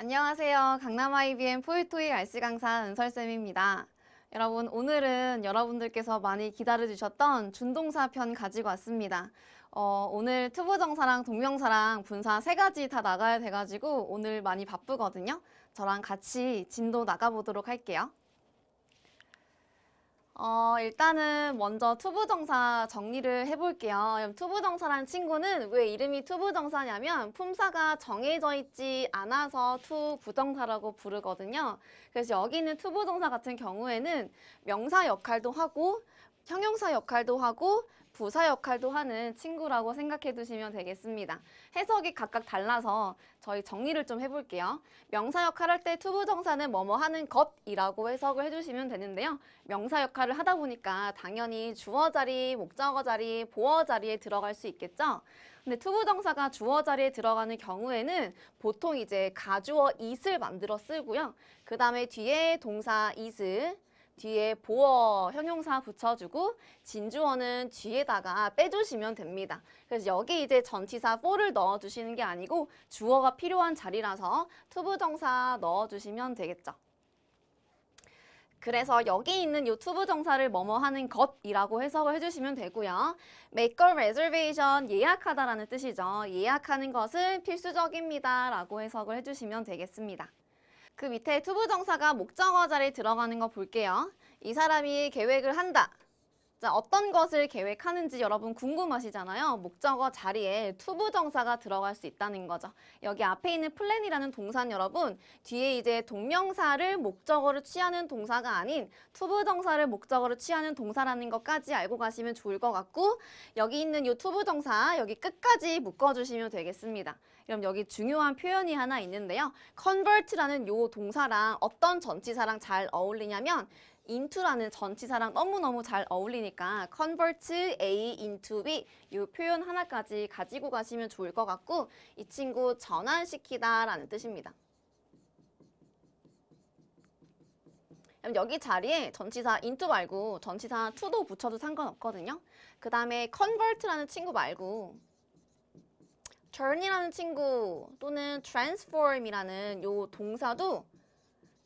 안녕하세요. 강남 IBM 포유토이 RC 강사 은설쌤입니다. 여러분 오늘은 여러분들께서 많이 기다려주셨던 준동사 편 가지고 왔습니다. 어, 오늘 투부정사랑 동명사랑 분사 세 가지 다 나가야 돼가지고 오늘 많이 바쁘거든요. 저랑 같이 진도 나가보도록 할게요. 어, 일단은 먼저 투부정사 정리를 해볼게요. 투부정사란 친구는 왜 이름이 투부정사냐면 품사가 정해져 있지 않아서 투부정사라고 부르거든요. 그래서 여기 있는 투부정사 같은 경우에는 명사 역할도 하고 형용사 역할도 하고 부사 역할도 하는 친구라고 생각해 두시면 되겠습니다. 해석이 각각 달라서 저희 정리를 좀 해볼게요. 명사 역할 할때 투부정사는 뭐뭐 하는 것이라고 해석을 해주시면 되는데요. 명사 역할을 하다 보니까 당연히 주어 자리, 목적어 자리, 보어 자리에 들어갈 수 있겠죠. 근데 투부정사가 주어 자리에 들어가는 경우에는 보통 이제 가주어 it을 만들어 쓰고요. 그 다음에 뒤에 동사 is, 뒤에 보어 형용사 붙여주고 진주어는 뒤에다가 빼주시면 됩니다. 그래서 여기 이제 전치사 4를 넣어주시는 게 아니고 주어가 필요한 자리라서 투부정사 넣어주시면 되겠죠. 그래서 여기 있는 요 투부 정사를 뭐뭐 하는 것이라고 해석을 해주시면 되고요. Make a reservation, 예약하다라는 뜻이죠. 예약하는 것은 필수적입니다 라고 해석을 해주시면 되겠습니다. 그 밑에 투부정사가 목적어 자리에 들어가는 거 볼게요. 이 사람이 계획을 한다. 자, 어떤 것을 계획하는지 여러분 궁금하시잖아요. 목적어 자리에 투부정사가 들어갈 수 있다는 거죠. 여기 앞에 있는 플랜이라는 동사는 여러분 뒤에 이제 동명사를 목적어로 취하는 동사가 아닌 투부정사를 목적어로 취하는 동사라는 것까지 알고 가시면 좋을 것 같고 여기 있는 이 투부정사 여기 끝까지 묶어주시면 되겠습니다. 그럼 여기 중요한 표현이 하나 있는데요. convert라는 이 동사랑 어떤 전치사랑 잘 어울리냐면 into라는 전치사랑 너무너무 잘 어울리니까 convert A into B 이 표현 하나까지 가지고 가시면 좋을 것 같고 이 친구 전환시키다 라는 뜻입니다. 그럼 여기 자리에 전치사 into 말고 전치사 to도 붙여도 상관없거든요. 그 다음에 convert라는 친구 말고 turn이라는 친구 또는 transform이라는 요 동사도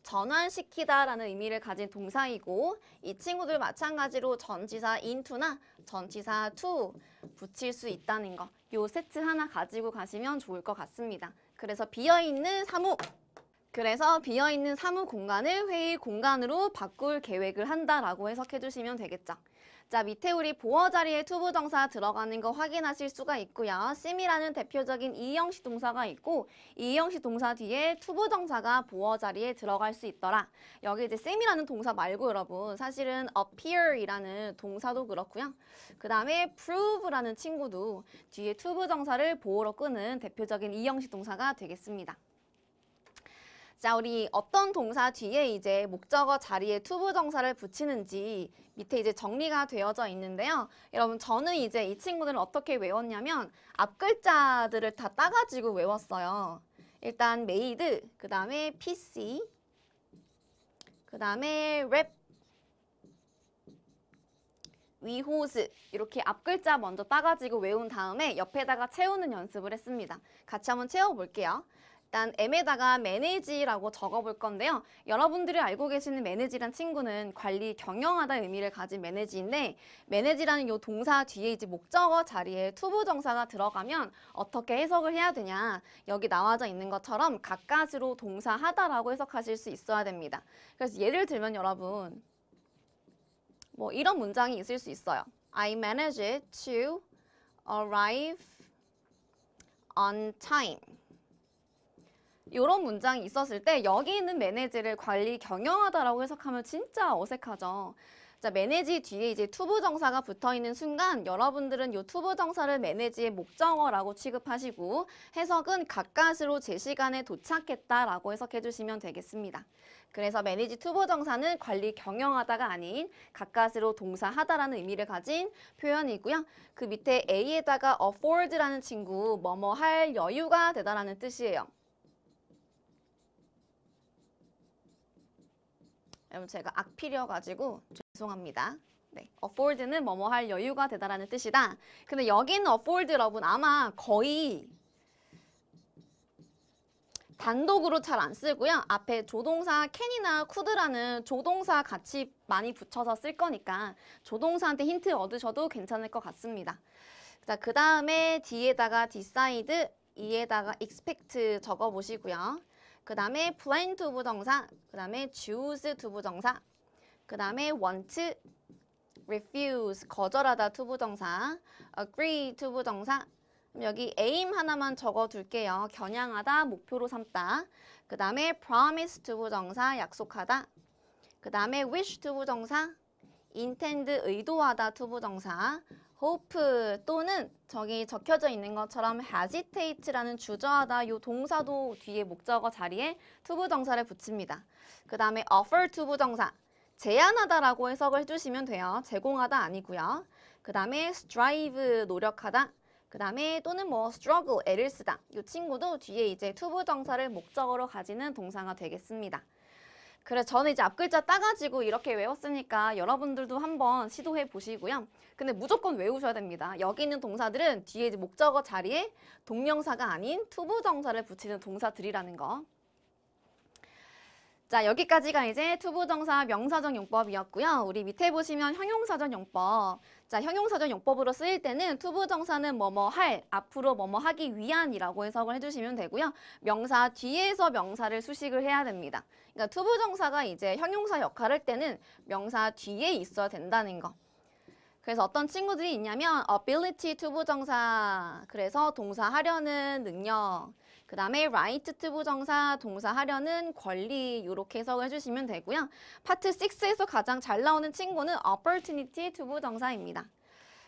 전환시키다라는 의미를 가진 동사이고 이 친구들 마찬가지로 전치사 인투나 전치사 투 붙일 수 있다는 거. 요 세트 하나 가지고 가시면 좋을 것 같습니다. 그래서 비어있는 사무 그래서 비어있는 사무 공간을 회의 공간으로 바꿀 계획을 한다라고 해석해 주시면 되겠죠. 자, 밑에 우리 보어 자리에 투부 정사 들어가는 거 확인하실 수가 있고요. 씀이라는 대표적인 이형식 동사가 있고 이 이형식 동사 뒤에 투부 정사가 보어 자리에 들어갈 수 있더라. 여기 이제 씀이라는 동사 말고 여러분 사실은 appear이라는 동사도 그렇고요. 그 다음에 prove라는 친구도 뒤에 투부 정사를 보어로 끄는 대표적인 이형식 동사가 되겠습니다. 자, 우리 어떤 동사 뒤에 이제 목적어 자리에 투부 정사를 붙이는지 밑에 이제 정리가 되어져 있는데요. 여러분, 저는 이제 이 친구들은 어떻게 외웠냐면 앞 글자들을 다 따가지고 외웠어요. 일단 메이드, 그 다음에 PC, 그 다음에 랩, 위호즈 이렇게 앞글자 먼저 따가지고 외운 다음에 옆에다가 채우는 연습을 했습니다. 같이 한번 채워볼게요. 일단 M에다가 매니지라고 적어볼 건데요. 여러분들이 알고 계시는 매니지란 친구는 관리 경영하다 의미를 가진 매니지인데 매니지라는 요 동사 뒤에 이제 목적어 자리에 투부 정사가 들어가면 어떻게 해석을 해야 되냐 여기 나와져 있는 것처럼 가까스로 동사 하다라고 해석하실 수 있어야 됩니다. 그래서 예를 들면 여러분 뭐 이런 문장이 있을 수 있어요. I managed to arrive on time. 이런 문장이 있었을 때 여기 있는 매니지를 관리 경영하다라고 해석하면 진짜 어색하죠. 자, 매니지 뒤에 이제 투부 정사가 붙어 있는 순간 여러분들은 이 투부 정사를 매니지의 목적어라고 취급하시고 해석은 가까스로 제 시간에 도착했다라고 해석해 주시면 되겠습니다. 그래서 매니지 투부 정사는 관리 경영하다가 아닌 가까스로 동사하다라는 의미를 가진 표현이고요. 그 밑에 A에다가 afford라는 친구 뭐뭐 할 여유가 되다라는 뜻이에요. 여러분 제가 악필이어가지고 죄송합니다. 네, afford는 뭐뭐 할 여유가 되다라는 뜻이다. 근데 여기 afford 여러분 아마 거의 단독으로 잘 안 쓰고요. 앞에 조동사 캔이나 쿠드라는 조동사 같이 많이 붙여서 쓸 거니까 조동사한테 힌트 얻으셔도 괜찮을 것 같습니다. 자, 그 다음에 D에다가 decide, E에다가 expect 적어보시고요. 그 다음에 p l a 부정사, 그 다음에 choose t 부정사, 그 다음에 want, refuse, 거절하다 t 부정사, agree t 부정사, 여기 aim 하나만 적어둘게요. 겨냥하다, 목표로 삼다. 그 다음에 promise t 부정사, 약속하다. 그 다음에 wish t 부정사, intend, 의도하다 t 부정사, hope 또는 저기 적혀져 있는 것처럼 hesitate라는 주저하다 요 동사도 뒤에 목적어 자리에 투 부정사를 붙입니다. 그 다음에 offer t 부정사 제안하다라고 해석을 해주시면 돼요. 제공하다 아니고요. 그 다음에 strive 노력하다 그 다음에 또는 뭐 struggle 애를 쓰다 이 친구도 뒤에 이제 투 부정사를 목적으로 가지는 동사가 되겠습니다. 그래 저는 이제 앞글자 따가지고 이렇게 외웠으니까 여러분들도 한번 시도해 보시고요. 근데 무조건 외우셔야 됩니다. 여기 있는 동사들은 뒤에 목적어 자리에 동명사가 아닌 투부정사를 붙이는 동사들이라는 거. 자 여기까지가 이제 투부정사 명사전 용법이었고요. 우리 밑에 보시면 형용사전 용법. 자 형용사전 용법으로 쓰일 때는 투부정사는 뭐뭐 할, 앞으로 뭐뭐 하기 위한이라고 해석을 해주시면 되고요. 명사 뒤에서 명사를 수식을 해야 됩니다. 그러니까 투부정사가 이제 형용사 역할을 할 때는 명사 뒤에 있어야 된다는 거. 그래서 어떤 친구들이 있냐면 ability 투부정사 그래서 동사하려는 능력 그 다음에 right to 부정사 동사하려는 권리 이렇게 해석을 해주시면 되고요. 파트 6에서 가장 잘 나오는 친구는 opportunity to 부정사입니다.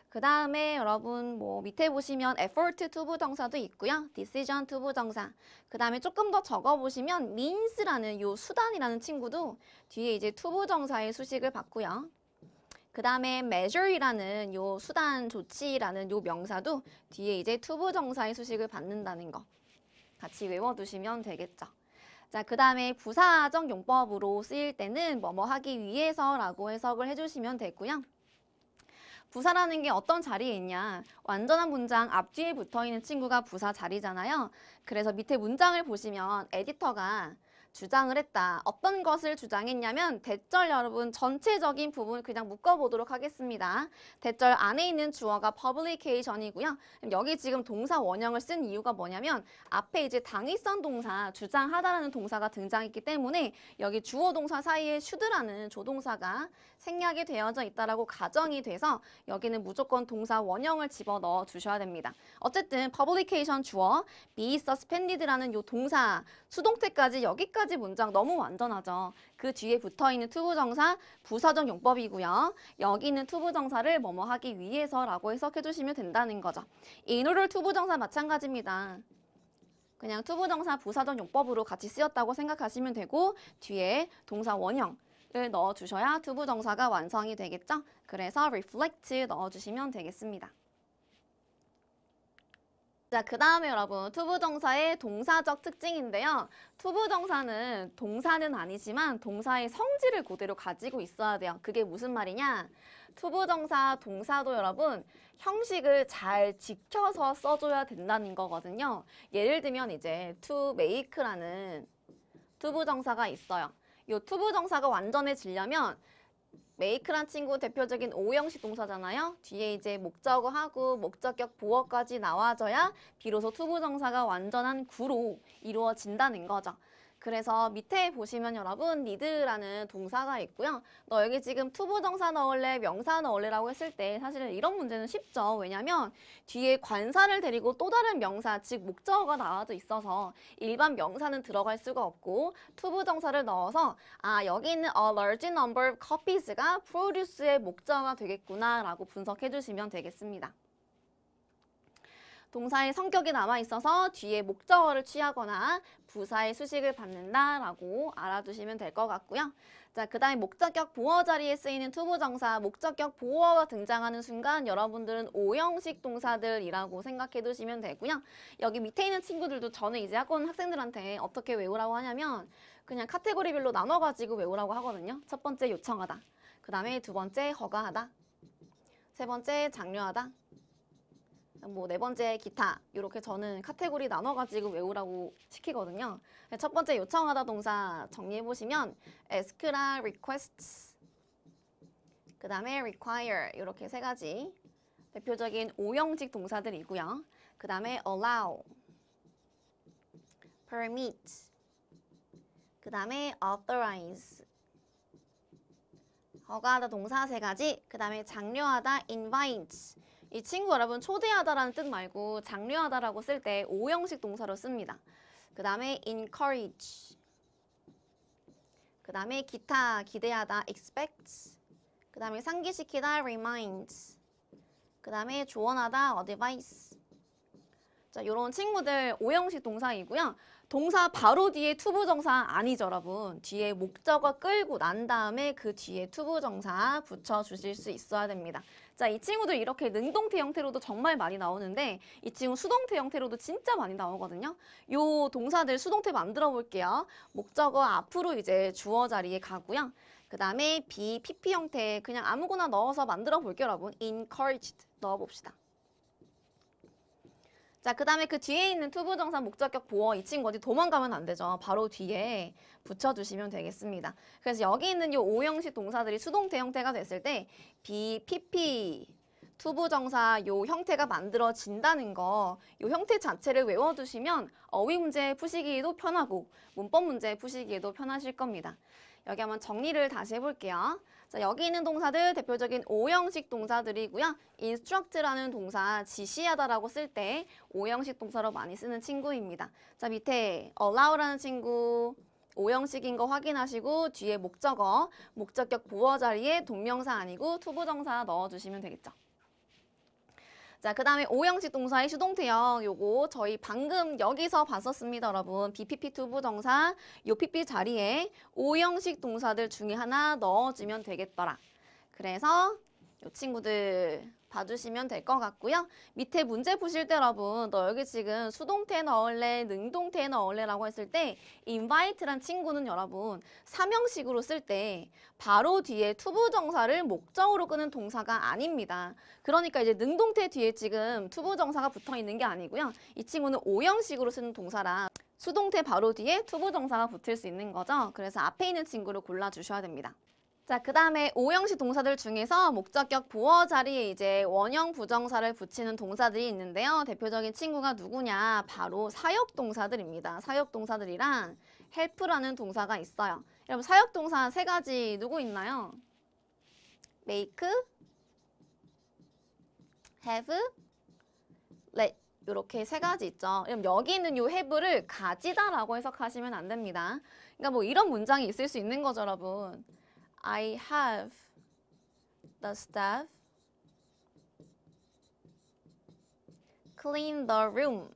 그 다음에 여러분 뭐 밑에 보시면 effort to 부정사도 있고요. decision to 부정사. 그 다음에 조금 더 적어보시면 means라는 요 수단이라는 친구도 뒤에 이제 to 부정사의 수식을 받고요. 그 다음에 measure이라는 요 수단 조치라는 요 명사도 뒤에 이제 to 부정사의 수식을 받는다는 거. 같이 외워두시면 되겠죠. 자, 그 다음에 부사정 용법으로 쓰일 때는 뭐 뭐 하기 위해서라고 해석을 해주시면 되고요. 부사라는 게 어떤 자리에 있냐. 완전한 문장 앞뒤에 붙어있는 친구가 부사 자리잖아요. 그래서 밑에 문장을 보시면 에디터가 주장을 했다. 어떤 것을 주장했냐면 대절 여러분 전체적인 부분 그냥 묶어보도록 하겠습니다. 대절 안에 있는 주어가 publication이고요. 여기 지금 동사 원형을 쓴 이유가 뭐냐면 앞에 이제 당위성 동사, 주장하다라는 동사가 등장했기 때문에 여기 주어 동사 사이에 should라는 조동사가 생략이 되어져 있다라고 가정이 돼서 여기는 무조건 동사 원형을 집어넣어 주셔야 됩니다. 어쨌든 publication 주어 be suspended라는 요 동사 수동태까지 여기까지 가지 문장 너무 완전하죠. 그 뒤에 붙어있는 투부정사 부사적 용법이고요. 여기 있는 투부정사를 뭐뭐 하기 위해서 라고 해석해 주시면 된다는 거죠. 인호를 투부정사 마찬가지입니다. 그냥 투부정사 부사적 용법으로 같이 쓰였다고 생각하시면 되고 뒤에 동사 원형 을 넣어주셔야 투부정사가 완성이 되겠죠? 그래서 reflect 넣어주시면 되겠습니다. 자, 그 다음에 여러분 투부정사의 동사적 특징인데요. 투부정사는 동사는 아니지만 동사의 성질을 그대로 가지고 있어야 돼요. 그게 무슨 말이냐? 투부정사 동사도 여러분 형식을 잘 지켜서 써줘야 된다는 거거든요. 예를 들면 이제 to make라는 투부정사가 있어요. 이 투부정사가 완전해지려면 메이크란 친구 대표적인 오형식 동사잖아요. 뒤에 이제 목적어하고 목적격 보어까지 나와줘야 비로소 투부정사가 완전한 구로 이루어진다는 거죠. 그래서 밑에 보시면 여러분 need라는 동사가 있고요. 너 여기 지금 투부 정사 넣을래, 명사 넣을래라고 했을 때 사실은 이런 문제는 쉽죠. 왜냐하면 뒤에 관사를 데리고 또 다른 명사, 즉 목적어가 나와져 있어서 일반 명사는 들어갈 수가 없고 투부 정사를 넣어서 아 여기 있는 a large number of copies가 produce의 목적어가 되겠구나라고 분석해 주시면 되겠습니다. 동사의 성격이 남아있어서 뒤에 목적어를 취하거나 부사의 수식을 받는다라고 알아두시면 될 것 같고요. 자, 그 다음에 목적격 보어 자리에 쓰이는 투부정사, 목적격 보어가 등장하는 순간 여러분들은 오형식 동사들이라고 생각해 두시면 되고요. 여기 밑에 있는 친구들도 저는 이제 학원 학생들한테 어떻게 외우라고 하냐면 그냥 카테고리별로 나눠가지고 외우라고 하거든요. 첫 번째 요청하다, 그 다음에 두 번째 허가하다, 세 번째 장려하다, 뭐네 번째 기타 이렇게 저는 카테고리 나눠가지고 외우라고 시키거든요. 네, 첫 번째 요청하다 동사 정리해 보시면 ask라 requests 그 다음에 require 이렇게 세 가지 대표적인 오형식 동사들이 고요그 다음에 allow, permit, 그 다음에 authorize 허가하다 동사 세 가지, 그 다음에 장려하다 invite 이 친구 여러분 초대하다라는 뜻 말고 장려하다라고 쓸 때 오형식 동사로 씁니다. 그 다음에 encourage 그 다음에 기타, 기대하다, expect 그 다음에 상기시키다, remind 그 다음에 조언하다, advice 자, 이런 친구들 오형식 동사이고요. 동사 바로 뒤에 투부정사 아니죠, 여러분. 뒤에 목적어 끌고 난 다음에 그 뒤에 투부정사 붙여주실 수 있어야 됩니다. 자, 이 친구들 이렇게 능동태 형태로도 정말 많이 나오는데 이 친구 수동태 형태로도 진짜 많이 나오거든요. 요 동사들 수동태 만들어 볼게요. 목적어 앞으로 이제 주어 자리에 가고요. 그 다음에 be, pp 형태 그냥 아무거나 넣어서 만들어 볼게요, 여러분. encouraged 넣어봅시다. 자, 그 다음에 그 뒤에 있는 투부정사 목적격 보어 이 친구 어디 도망가면 안 되죠. 바로 뒤에 붙여주시면 되겠습니다. 그래서 여기 있는 이 오형식 동사들이 수동태 형태가 됐을 때 비, 피피, 투부정사 요 형태가 만들어진다는 거, 요 형태 자체를 외워두시면 어휘 문제 푸시기도 편하고 문법 문제 푸시기도 편하실 겁니다. 여기 한번 정리를 다시 해볼게요. 자, 여기 있는 동사들 대표적인 오형식 동사들이고요. instruct라는 동사 지시하다라고 쓸 때 오형식 동사로 많이 쓰는 친구입니다. 자, 밑에 allow라는 친구 오형식인 거 확인하시고 뒤에 목적어, 목적격 보어 자리에 동명사 아니고 투부정사 넣어주시면 되겠죠. 자, 그 다음에 오형식 동사의 수동태형 요거 저희 방금 여기서 봤었습니다, 여러분. BPP 투부 동사 요 PP 자리에 오형식 동사들 중에 하나 넣어주면 되겠더라. 그래서 이 친구들 봐주시면 될 것 같고요. 밑에 문제 보실 때 여러분 너 여기 지금 수동태 넣을래 능동태 넣을래 라고 했을 때 invite란 친구는 여러분 사명식으로쓸 때 바로 뒤에 투부 정사를 목적으로 끄는 동사가 아닙니다. 그러니까 이제 능동태 뒤에 지금 투부 정사가 붙어 있는 게 아니고요. 이 친구는 오형식으로 쓰는 동사라 수동태 바로 뒤에 투부 정사가 붙을 수 있는 거죠. 그래서 앞에 있는 친구를 골라주셔야 됩니다. 자, 그 다음에 오형식 동사들 중에서 목적격 보어 자리에 이제 원형 부정사를 붙이는 동사들이 있는데요. 대표적인 친구가 누구냐? 바로 사역동사들입니다. 사역동사들이랑 help라는 동사가 있어요. 여러분 사역동사 세 가지 누구 있나요? make, have, let 이렇게 세 가지 있죠. 그럼 여기 있는 요 have를 가지다라고 해석하시면 안 됩니다. 그러니까 뭐 이런 문장이 있을 수 있는 거죠, 여러분. I have the staff clean the room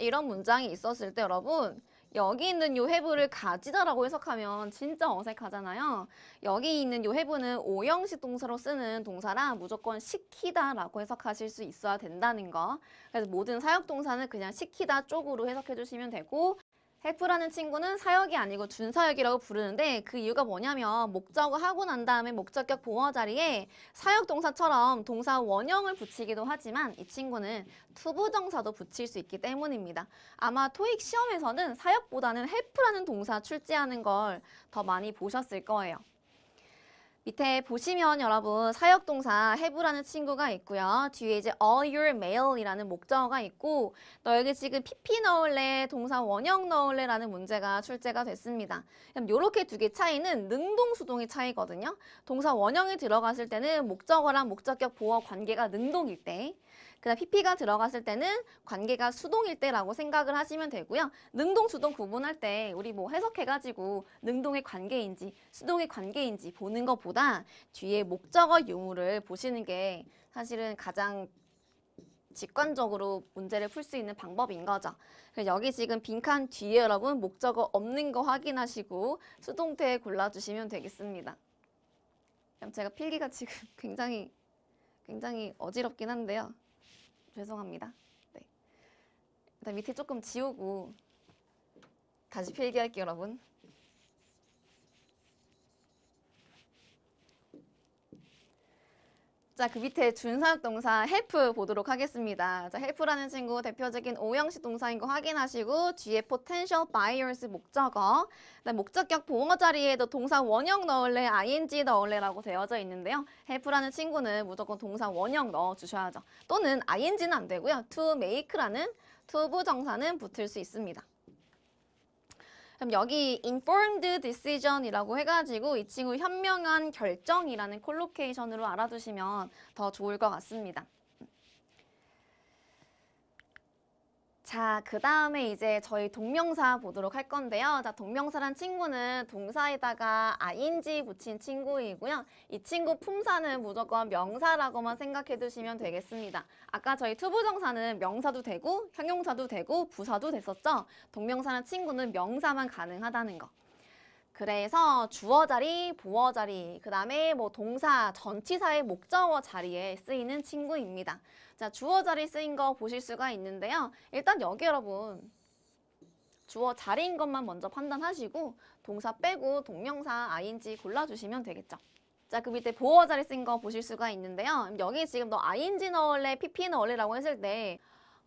이런 문장이 있었을 때 여러분 여기 있는 요 해부를 가지다라고 해석하면 진짜 어색하잖아요. 여기 있는 요 해부는 오형식 동사로 쓰는 동사라 무조건 시키다라고 해석하실 수 있어야 된다는 거. 그래서 모든 사역 동사는 그냥 시키다 쪽으로 해석해 주시면 되고 헬프라는 친구는 사역이 아니고 준사역이라고 부르는데 그 이유가 뭐냐면 목적을 하고 난 다음에 목적격 보어 자리에 사역 동사처럼 동사 원형을 붙이기도 하지만 이 친구는 투부정사도 붙일 수 있기 때문입니다. 아마 토익 시험에서는 사역보다는 헬프라는 동사 출제하는 걸 더 많이 보셨을 거예요. 밑에 보시면 여러분 사역동사 have라는 친구가 있고요. 뒤에 이제 all your mail이라는 목적어가 있고 너에게 지금 pp 넣을래, 동사 원형 넣을래 라는 문제가 출제가 됐습니다. 그럼 이렇게 두 개 차이는 능동, 수동의 차이거든요. 동사 원형이 들어갔을 때는 목적어랑 목적격 보어 관계가 능동일 때 그다음 PP가 들어갔을 때는 관계가 수동일 때라고 생각을 하시면 되고요. 능동 수동 구분할 때 우리 뭐 해석해가지고 능동의 관계인지 수동의 관계인지 보는 것보다 뒤에 목적어 유무를 보시는 게 사실은 가장 직관적으로 문제를 풀 수 있는 방법인 거죠. 여기 지금 빈칸 뒤에 여러분 목적어 없는 거 확인하시고 수동태 골라주시면 되겠습니다. 제가 필기가 지금 굉장히 굉장히 어지럽긴 한데요. 죄송합니다. 네. 일단 밑에 조금 지우고 다시 필기할게요, 여러분. 자, 그 밑에 준사역 동사 h 프 보도록 하겠습니다. 자, h e 라는 친구 대표적인 오형식 동사인 거 확인하시고 뒤에 potential buyers 목적어, 목적격 보어 자리에도 동사 원형 넣을래, ing 넣을래라고 되어져 있는데요. h 프라는 친구는 무조건 동사 원형 넣어 주셔야죠. 또는 ing는 안 되고요. to make라는 to 부정사는 붙을 수 있습니다. 그럼 여기 informed decision이라고 해가지고 이 친구 현명한 결정이라는 콜로케이션으로 알아두시면 더 좋을 것 같습니다. 자, 그 다음에 이제 저희 동명사 보도록 할 건데요. 자, 동명사란 친구는 동사에다가 ing 붙인 친구이고요. 이 친구 품사는 무조건 명사라고만 생각해 두시면 되겠습니다. 아까 저희 투부정사는 명사도 되고, 형용사도 되고, 부사도 됐었죠? 동명사란 친구는 명사만 가능하다는 거. 그래서 주어 자리, 보어 자리, 그 다음에 뭐 동사, 전치사의 목적어 자리에 쓰이는 친구입니다. 자, 주어 자리 쓰인 거 보실 수가 있는데요. 일단 여기 여러분 주어 자리인 것만 먼저 판단하시고 동사 빼고 동명사, ing 골라주시면 되겠죠. 자, 그 밑에 보어 자리 쓰인 거 보실 수가 있는데요. 여기 지금 너 ing 넣을래, pp 넣을래라고 했을 때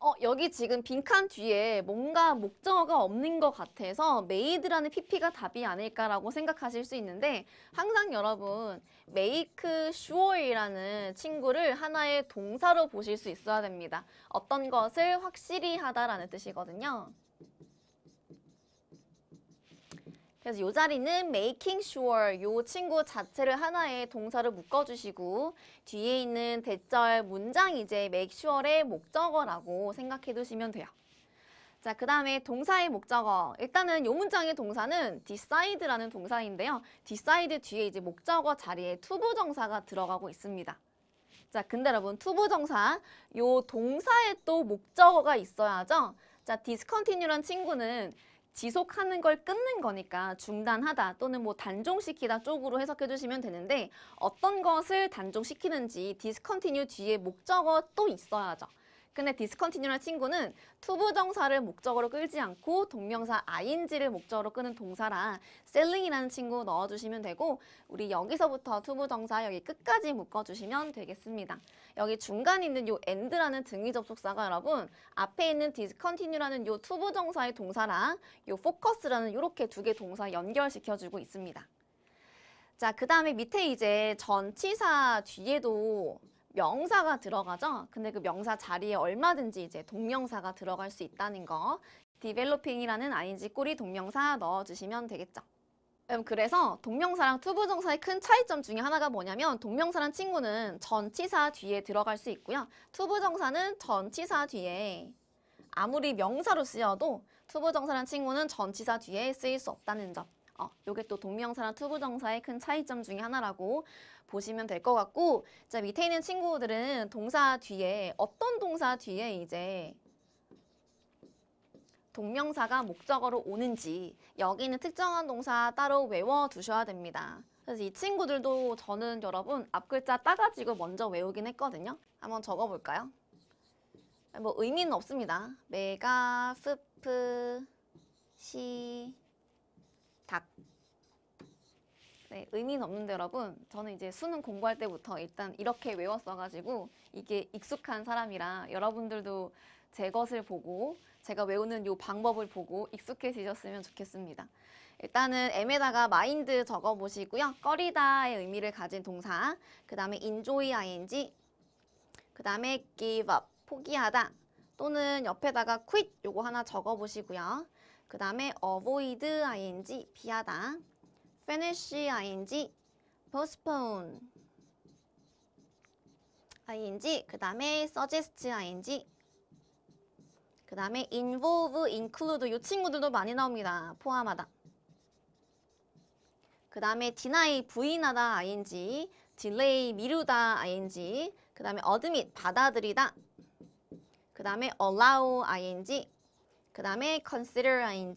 어, 여기 지금 빈칸 뒤에 뭔가 목적어가 없는 것 같아서 메이드라는 PP가 답이 아닐까라고 생각하실 수 있는데 항상 여러분 make sure이라는 친구를 하나의 동사로 보실 수 있어야 됩니다. 어떤 것을 확실히 하다라는 뜻이거든요. 그래서 요 자리는 making sure 이 친구 자체를 하나의 동사를 묶어주시고 뒤에 있는 대절 문장 이제 make sure의 목적어라고 생각해 두시면 돼요. 자, 그 다음에 동사의 목적어. 일단은 이 문장의 동사는 decide라는 동사인데요. decide 뒤에 이제 목적어 자리에 투부정사가 들어가고 있습니다. 자, 근데 여러분 투부정사, 요 동사에 또 목적어가 있어야죠. 자, discontinue란 친구는 지속하는 걸 끊는 거니까 중단하다 또는 뭐 단종시키다 쪽으로 해석해 주시면 되는데 어떤 것을 단종시키는지 디스컨티뉴 뒤에 목적어 또 있어야죠. 근데 디스컨티뉴는 친구는 투부 정사를 목적으로 끌지 않고 동명사 ing를 목적으로 끄는 동사라 selling이라는 친구 넣어주시면 되고 우리 여기서부터 투부 정사 여기 끝까지 묶어주시면 되겠습니다. 여기 중간에 있는 요 end라는 등위 접속사가 여러분 앞에 있는 디스컨티 o 라는요 투부 정사의 동사랑 요 focus라는 요렇게 두 개 동사 연결시켜주고 있습니다. 자, 그 다음에 밑에 이제 전치사 뒤에도 명사가 들어가죠. 근데 그 명사 자리에 얼마든지 이제 동명사가 들어갈 수 있다는 거. developing이라는 ing 꼬리 동명사 넣어주시면 되겠죠. 그래서 동명사랑 투부정사의 큰 차이점 중에 하나가 뭐냐면 동명사란 친구는 전치사 뒤에 들어갈 수 있고요. 투부정사는 전치사 뒤에 아무리 명사로 쓰여도 투부정사란 친구는 전치사 뒤에 쓰일 수 없다는 점. 어, 요게 또 동명사랑 투부정사의 큰 차이점 중에 하나라고 보시면 될 것 같고 자 밑에 있는 친구들은 동사 뒤에 어떤 동사 뒤에 이제 동명사가 목적어로 오는지 여기는 특정한 동사 따로 외워두셔야 됩니다. 그래서 이 친구들도 저는 여러분 앞글자 따가지고 먼저 외우긴 했거든요. 한번 적어볼까요? 뭐 의미는 없습니다. 메가 스프 시 닭. 네, 의미는 없는데 여러분, 저는 이제 수능 공부할 때부터 일단 이렇게 외웠어가지고 이게 익숙한 사람이라 여러분들도 제 것을 보고 제가 외우는 요 방법을 보고 익숙해지셨으면 좋겠습니다. 일단은 M에다가 마인드 적어보시고요. 꺼리다의 의미를 가진 동사, 그 다음에 enjoy ing, 그 다음에 give up, 포기하다, 또는 옆에다가 quit 요거 하나 적어보시고요. 그 다음에 avoid ing, 피하다, finish ing, postpone ing, 그 다음에 suggest ing, 그 다음에 involve, include 이 친구들도 많이 나옵니다. 포함하다. 그 다음에 deny, 부인하다 ing, delay, 미루다 ing, 그 다음에 admit, 받아들이다. 그 다음에 allow ing, 그 다음에 consider ing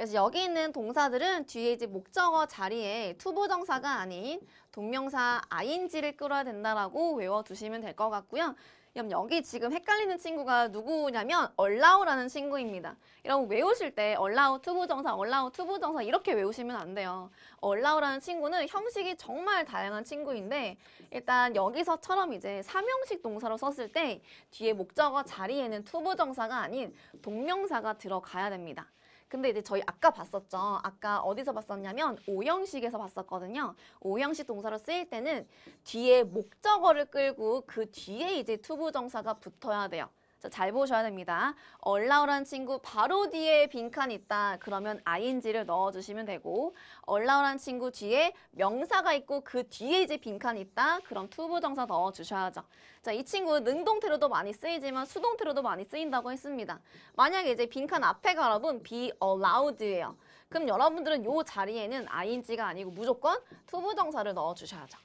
그래서 여기 있는 동사들은 뒤에 이제 목적어 자리에 투부정사가 아닌 동명사 ing를 끌어야 된다라고 외워두시면 될 것 같고요. 그럼 여기 지금 헷갈리는 친구가 누구냐면 allow라는 친구입니다. 여러분 외우실 때 allow, 투부정사, allow, 투부정사 이렇게 외우시면 안 돼요. allow라는 친구는 형식이 정말 다양한 친구인데 일단 여기서처럼 이제 삼형식 동사로 썼을 때 뒤에 목적어 자리에는 투부정사가 아닌 동명사가 들어가야 됩니다. 근데 이제 저희 아까 봤었죠. 아까 어디서 봤었냐면 오형식에서 봤었거든요. 오형식 동사로 쓰일 때는 뒤에 목적어를 끌고 그 뒤에 이제 투부정사가 붙어야 돼요. 자, 잘 보셔야 됩니다. 얼라우라 친구 바로 뒤에 빈칸 있다. 그러면 ing를 넣어주시면 되고 얼라우라 친구 뒤에 명사가 있고 그 뒤에 이제 빈칸 있다. 그럼 투부정사 넣어주셔야죠. 자, 이 친구 능동태로도 많이 쓰이지만 수동태로도 많이 쓰인다고 했습니다. 만약에 이제 빈칸 앞에가 여러 be allowed예요. 그럼 여러분들은 이 자리에는 ing가 아니고 무조건 투부정사를 넣어주셔야죠.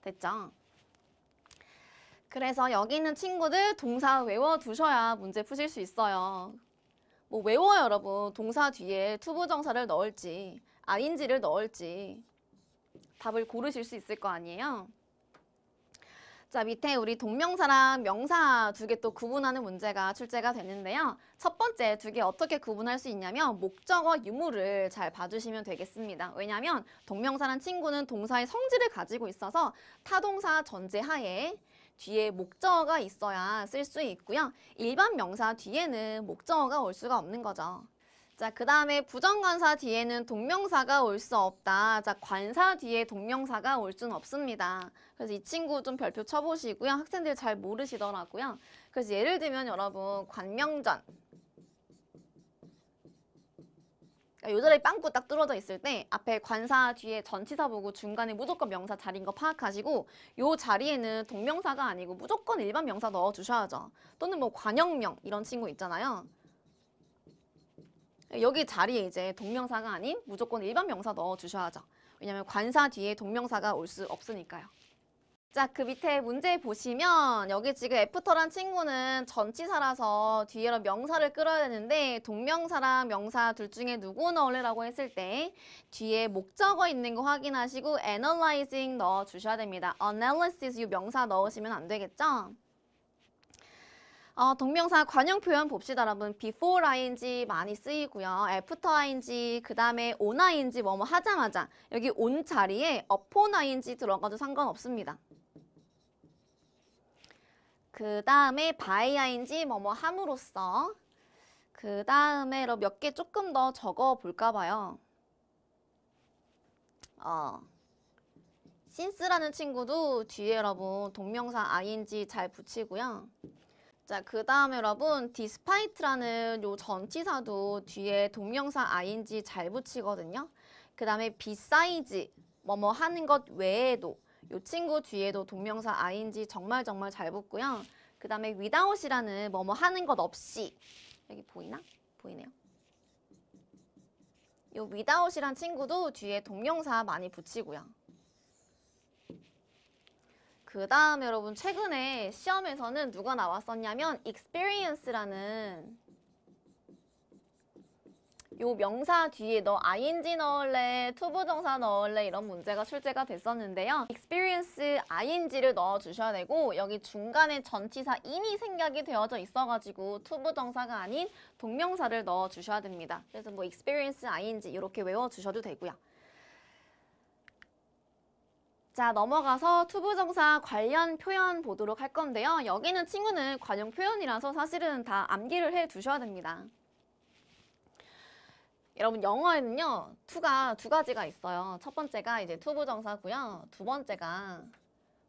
됐죠? 그래서 여기 있는 친구들 동사 외워두셔야 문제 푸실 수 있어요. 뭐 외워요 여러분. 동사 뒤에 투부정사를 넣을지 아 n 지를 넣을지 답을 고르실 수 있을 거 아니에요. 자 밑에 우리 동명사랑 명사 두 개 또 구분하는 문제가 출제가 되는데요. 첫 번째 두 개 어떻게 구분할 수 있냐면 목적어 유무를 잘 봐주시면 되겠습니다. 왜냐하면 동명사란 친구는 동사의 성질을 가지고 있어서 타동사 전제하에 뒤에 목적어가 있어야 쓸 수 있고요. 일반 명사 뒤에는 목적어가 올 수가 없는 거죠. 자, 그 다음에 부정관사 뒤에는 동명사가 올 수 없다. 자, 관사 뒤에 동명사가 올 수는 없습니다. 그래서 이 친구 좀 별표 쳐보시고요. 학생들 잘 모르시더라고요. 그래서 예를 들면 여러분 관명전 그러니까 요자리 에 빵꾸 딱 뚫어져 있을 때 앞에 관사 뒤에 전치사 보고 중간에 무조건 명사 자리인 거 파악하시고 요 자리에는 동명사가 아니고 무조건 일반 명사 넣어 주셔야죠. 또는 뭐관영명 이런 친구 있잖아요. 여기 자리에 이제 동명사가 아닌 무조건 일반 명사 넣어 주셔야죠. 왜냐면 관사 뒤에 동명사가 올 수 없으니까요. 자, 그 밑에 문제 보시면 여기 지금 애프터란 친구는 전치사라서 뒤에로 명사를 끌어야 되는데 동명사랑 명사 둘 중에 누구 넣을래라고 했을 때 뒤에 목적어 있는 거 확인하시고 analyzing 넣어주셔야 됩니다. analysis 이 명사 넣으시면 안 되겠죠? 어, 동명사 관용 표현 봅시다 여러분 before ing 많이 쓰이고요 after ing 그 다음에 on ing 뭐뭐 하자마자 여기 on 자리에 upon ing 들어가도 상관없습니다 그 다음에 바이아인지 뭐뭐 함으로써 그 다음에 몇 개 조금 더 적어 볼까 봐요. 어. 신스라는 친구도 뒤에 여러분 동명사 ing 잘 붙이고요. 자, 그 다음에 여러분 d e s p i 라는요 전치사도 뒤에 동명사 ing 잘 붙이거든요. 그 다음에 b e s i 뭐뭐 하는 것 외에도 이 친구 뒤에도 동명사 ing 정말 정말 잘 붙고요. 그 다음에 without이라는 뭐뭐 하는 것 없이 여기 보이나? 보이네요. 이 without이란 친구도 뒤에 동명사 많이 붙이고요. 그 다음 여러분 최근에 시험에서는 누가 나왔었냐면 experience라는 요 명사 뒤에 너 ing 넣을래, 투부정사 넣을래 이런 문제가 출제가 됐었는데요. experience ing를 넣어주셔야 되고 여기 중간에 전치사 in이 생략이 되어져 있어가지고 투부정사가 아닌 동명사를 넣어주셔야 됩니다. 그래서 뭐 experience ing 이렇게 외워주셔도 되고요. 자 넘어가서 투부정사 관련 표현 보도록 할 건데요. 여기는 친구는 관용 표현이라서 사실은 다 암기를 해 두셔야 됩니다. 여러분 영어에는요 투가 두 가지가 있어요. 첫 번째가 이제 투부정사고요. 두 번째가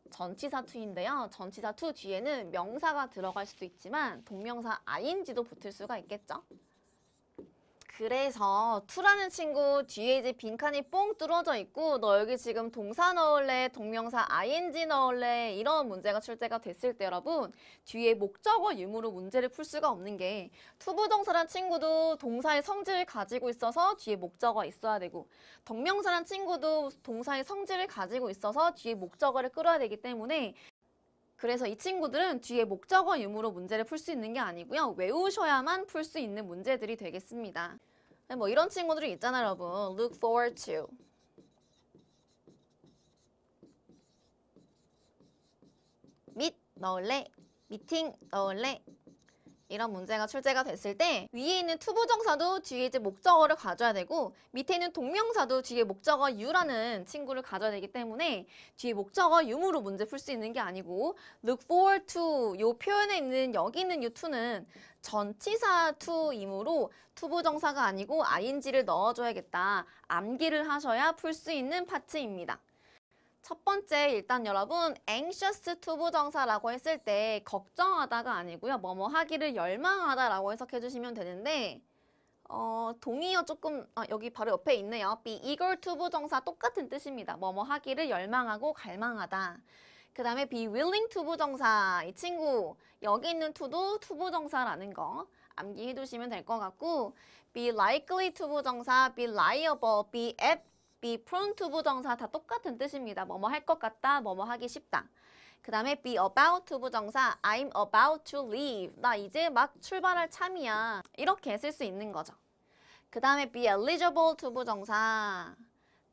전치사 투인데요. 전치사 투 뒤에는 명사가 들어갈 수도 있지만 동명사 ing도 붙을 수가 있겠죠. 그래서 투라는 친구 뒤에 이제 빈칸이 뽕 뚫어져 있고 너 여기 지금 동사 넣을래, 동명사 ing 넣을래 이런 문제가 출제가 됐을 때 여러분 뒤에 목적어 유무로 문제를 풀 수가 없는 게투부동사란 친구도 동사의 성질을 가지고 있어서 뒤에 목적어 가 있어야 되고 동명사란 친구도 동사의 성질을 가지고 있어서 뒤에 목적어를 끌어야 되기 때문에 그래서 이 친구들은 뒤에 목적어 유무로 문제를 풀 수 있는 게 아니고요. 외우셔야만 풀 수 있는 문제들이 되겠습니다. 네, 뭐 이런 친구들이 있잖아요, 여러분. Look forward to. 밑 넣을래? 미팅 넣을래? 이런 문제가 출제가 됐을 때 위에 있는 투부정사도 뒤에 이제 목적어를 가져야 되고 밑에 있는 동명사도 뒤에 목적어 유라는 친구를 가져야 되기 때문에 뒤에 목적어 유무로 문제 풀 수 있는 게 아니고 look forward to 요 표현에 있는 여기 있는 요 to는 전치사 투이므로 투부정사가 아니고 ing를 넣어줘야겠다. 암기를 하셔야 풀 수 있는 파츠입니다첫 번째 일단 여러분 anxious 투부정사라고 했을 때 걱정하다가 아니고요. 뭐뭐 하기를 열망하다라고 해석해 주시면 되는데 어, 동의어 조금 아, 여기 바로 옆에 있네요. be eager t 부정사 똑같은 뜻입니다. 뭐뭐 하기를 열망하고 갈망하다. 그 다음에 be willing to 부정사 이 친구 여기 있는 to도 to 부정사라는 거 암기해 두시면 될 것 같고 be likely to 부정사, be liable, be apt, be prone to 부정사 다 똑같은 뜻입니다. 뭐뭐 할 것 같다, 뭐뭐 하기 쉽다. 그 다음에 be about to 부정사, I'm about to leave. 나 이제 막 출발할 참이야. 이렇게 쓸 수 있는 거죠. 그 다음에 be eligible to 부정사.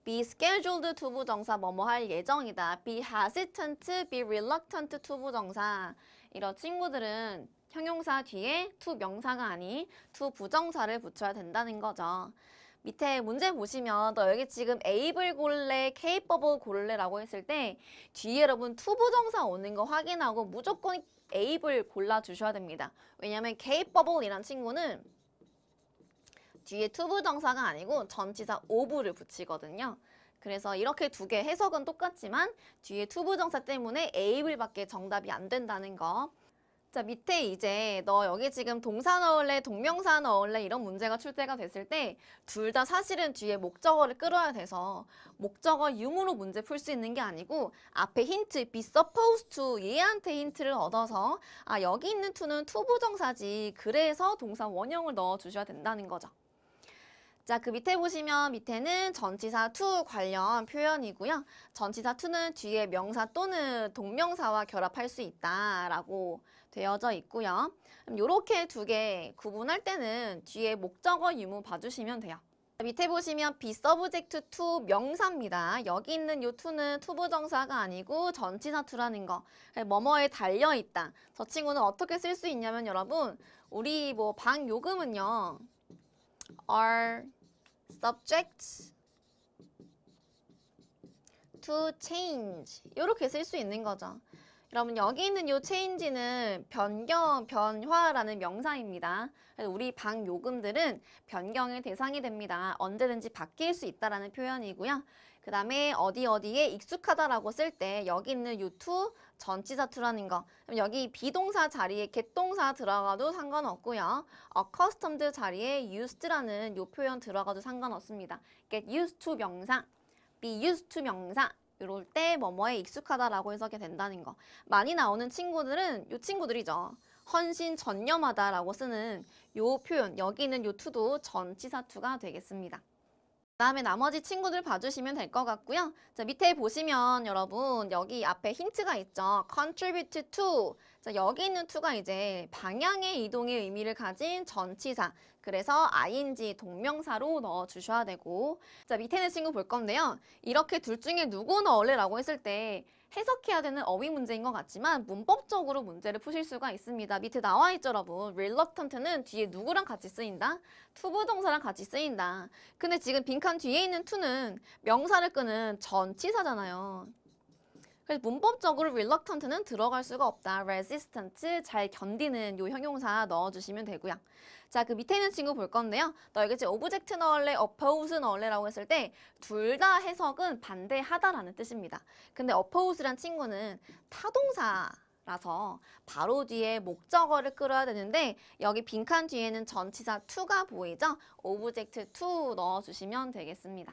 be scheduled 투부정사 뭐뭐 할 예정이다. be hesitant, be reluctant 투부정사. 이런 친구들은 형용사 뒤에 투 명사가 아닌 투 부정사를 붙여야 된다는 거죠. 밑에 문제 보시면 너 여기 지금 에이블 골레, 케이퍼블 골레라고 했을 때 뒤에 여러분 투부정사 오는 거 확인하고 무조건 에이블 골라주셔야 됩니다. 왜냐하면 케이퍼블이란 친구는 뒤에 투부 정사가 아니고 전치사 오부를 붙이거든요. 그래서 이렇게 두 개 해석은 똑같지만 뒤에 투부 정사 때문에 에이블밖에 정답이 안 된다는 거. 자 밑에 이제 너 여기 지금 동사 넣을래 동명사 넣을래 이런 문제가 출제가 됐을 때 둘 다 사실은 뒤에 목적어를 끌어야 돼서 목적어 유무로 문제 풀 수 있는 게 아니고 앞에 힌트 be supposed to 얘한테 힌트를 얻어서 아 여기 있는 to는 to 부정사지 그래서 동사 원형을 넣어 주셔야 된다는 거죠. 자, 그 밑에 보시면 밑에는 전치사 t 관련 표현이고요. 전치사 t 는 뒤에 명사 또는 동명사와 결합할 수 있다라고 되어져 있고요. 그 이렇게 두 개 구분할 때는 뒤에 목적어 유무 봐주시면 돼요. 밑에 보시면 be subject to 명사입니다. 여기 있는 요 to는 투부정사가 아니고 전치사 to라는 거. 뭐뭐에 달려있다. 저 친구는 어떻게 쓸 수 있냐면 여러분 우리 뭐 방 요금은요. are subject to change 이렇게 쓸 수 있는 거죠. 여러분 여기 있는 요 체인지는 변경, 변화라는 명사입니다. 그래서 우리 방 요금들은 변경의 대상이 됩니다. 언제든지 바뀔 수 있다라는 표현이고요. 그 다음에 어디 어디에 익숙하다라고 쓸 때 여기 있는 요 to 전치사 투라는거 그럼 여기 비동사 자리에 객동사 들어가도 상관없고요. accustomed 자리에 used라는 요 표현 들어가도 상관없습니다. get used to 명사, be used to 명사 이럴 때 뭐뭐에 익숙하다라고 해석이 된다는 거. 많이 나오는 친구들은 요 친구들이죠. 헌신 전념하다라고 쓰는 요 표현, 여기 있는 요 투도 전치사 투가 되겠습니다. 다음에 나머지 친구들 봐주시면 될 것 같고요. 자, 밑에 보시면 여러분 여기 앞에 힌트가 있죠. contribute to. 자, 여기 있는 to가 이제 방향의 이동의 의미를 가진 전치사. 그래서 ing 동명사로 넣어주셔야 되고 자 밑에 있는 친구 볼 건데요. 이렇게 둘 중에 누구 넣을래? 라고 했을 때 해석해야 되는 어휘 문제인 것 같지만 문법적으로 문제를 푸실 수가 있습니다. 밑에 나와 있죠, 여러분. reluctant는 뒤에 누구랑 같이 쓰인다? to 부동사랑 같이 쓰인다. 근데 지금 빈칸 뒤에 있는 to는 명사를 끄는 전치사잖아요. 그래서 문법적으로 reluctant는 들어갈 수가 없다. resistant, 잘 견디는 요 형용사 넣어주시면 되고요. 자, 그 밑에 있는 친구 볼 건데요. 너에게 오브젝트 넣을 어퍼웃을 넣을라고 했을 때 둘 다 해석은 반대하다라는 뜻입니다. 근데 어퍼웃이란 친구는 타동사 라서 바로 뒤에 목적어를 끌어야 되는데 여기 빈칸 뒤에는 전치사 t 가 보이죠? 오브젝트 t 넣어주시면 되겠습니다.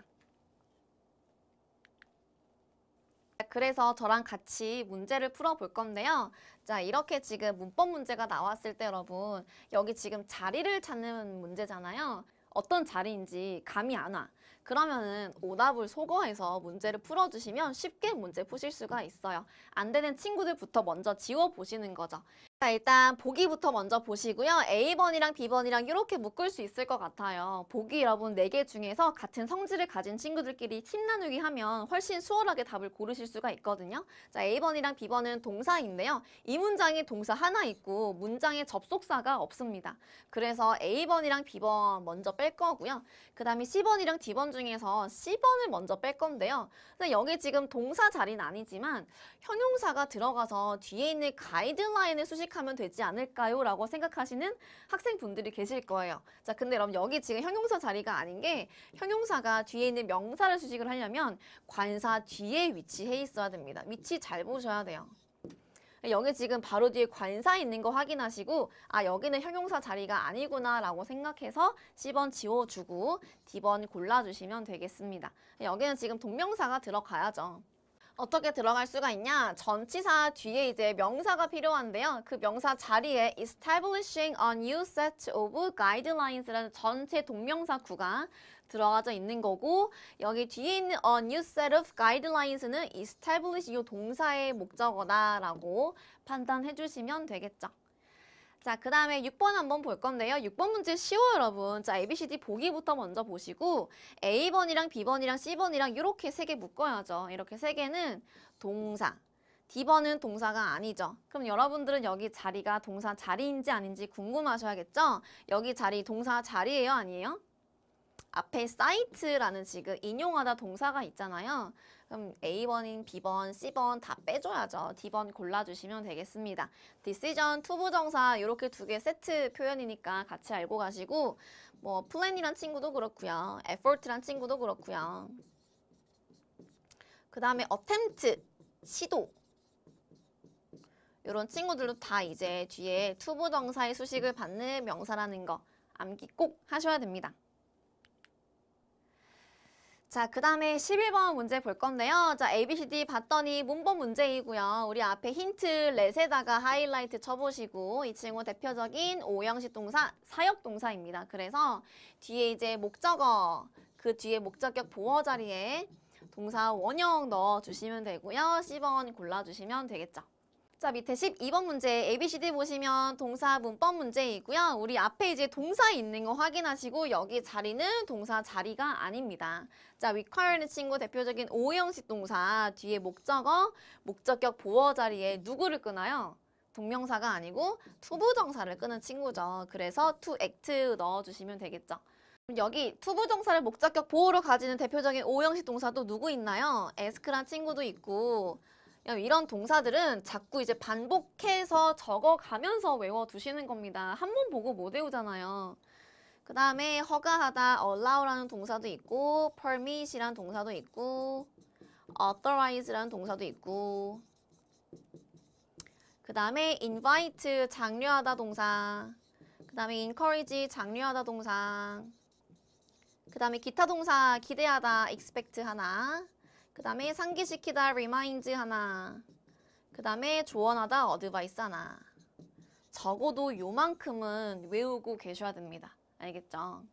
그래서 저랑 같이 문제를 풀어볼 건데요. 자 이렇게 지금 문법 문제가 나왔을 때 여러분 여기 지금 자리를 찾는 문제잖아요. 어떤 자리인지 감이 안 와. 그러면은 오답을 소거해서 문제를 풀어주시면 쉽게 문제 푸실 수가 있어요. 안 되는 친구들부터 먼저 지워보시는 거죠. 자, 일단 보기부터 먼저 보시고요. A번이랑 B번이랑 이렇게 묶을 수 있을 것 같아요. 보기 여러분 네 개 중에서 같은 성질을 가진 친구들끼리 팀 나누기 하면 훨씬 수월하게 답을 고르실 수가 있거든요. 자, A번이랑 B번은 동사인데요. 이 문장에 동사 하나 있고 문장에 접속사가 없습니다. 그래서 A번이랑 B번 먼저 뺄 거고요. 그 다음에 C번이랑 D번 중에서 C번을 먼저 뺄 건데요. 근데 여기 지금 동사 자리는 아니지만 형용사가 들어가서 뒤에 있는 가이드라인을 수식 수식하면 되지 않을까요? 라고 생각하시는 학생분들이 계실 거예요. 자, 근데 여러분 여기 지금 형용사 자리가 아닌 게 형용사가 뒤에 있는 명사를 수식을 하려면 관사 뒤에 위치해 있어야 됩니다. 위치 잘 보셔야 돼요. 여기 지금 바로 뒤에 관사 있는 거 확인하시고 아 여기는 형용사 자리가 아니구나 라고 생각해서 C번 지워주고 D번 골라주시면 되겠습니다. 여기는 지금 동명사가 들어가야죠. 어떻게 들어갈 수가 있냐? 전치사 뒤에 이제 명사가 필요한데요. 그 명사 자리에 establishing a new set of guidelines라는 전체 동명사 구가 들어가져 있는 거고 여기 뒤에 있는 a new set of guidelines는 establish 이 동사의 목적어다라고 판단해 주시면 되겠죠. 자, 그 다음에 6번 한번 볼 건데요. 6번 문제 쉬워 여러분. 자, ABCD 보기부터 먼저 보시고 A번이랑 B번이랑 C번이랑 이렇게 세 개 묶어야죠. 이렇게 세 개는 동사. D번은 동사가 아니죠. 그럼 여러분들은 여기 자리가 동사 자리인지 아닌지 궁금하셔야겠죠? 여기 자리 동사 자리예요? 아니에요? 앞에 사이트라는 지금 인용하다 동사가 있잖아요. 그럼 A번인 B번, C번 다 빼줘야죠. D번 골라주시면 되겠습니다. decision, t 부정사 이렇게 두 개 세트 표현이니까 같이 알고 가시고 뭐 plan이란 친구도 그렇고요. effort란 친구도 그렇고요. 그 다음에 attempt, 시도 이런 친구들도 다 이제 뒤에 투 부정사의 수식을 받는 명사라는 거 암기 꼭 하셔야 됩니다. 자, 그 다음에 11번 문제 볼 건데요. 자, ABCD 봤더니 문법 문제이고요. 우리 앞에 힌트 넷에다가 하이라이트 쳐보시고 이 친구 대표적인 오형식 동사, 사역 동사입니다. 그래서 뒤에 이제 목적어, 그 뒤에 목적격 보어 자리에 동사 원형 넣어주시면 되고요. 10번 골라주시면 되겠죠. 자 밑에 12번 문제 ABCD 보시면 동사 문법 문제이고요. 우리 앞에 이제 동사 있는 거 확인하시고 여기 자리는 동사 자리가 아닙니다. 자 require는 친구 대표적인 오형식 동사 뒤에 목적어, 목적격 보어 자리에 누구를 끄나요? 동명사가 아니고 투부정사를 끄는 친구죠. 그래서 to act 넣어주시면 되겠죠. 여기 투부정사를 목적격 보호로 가지는 대표적인 오형식 동사도 누구 있나요? 에스크란 친구도 있고 이런 동사들은 자꾸 이제 반복해서 적어가면서 외워두시는 겁니다. 한 번 보고 못 외우잖아요. 그 다음에 허가하다, allow라는 동사도 있고 permit이라는 동사도 있고 authorize라는 동사도 있고 그 다음에 invite, 장려하다 동사 그 다음에 encourage, 장려하다 동사 그 다음에 기타 동사 기대하다, expect 하나 그 다음에 상기시키다 리마인드 하나 그 다음에 조언하다 어드바이스 하나 적어도 요만큼은 외우고 계셔야 됩니다 알겠죠?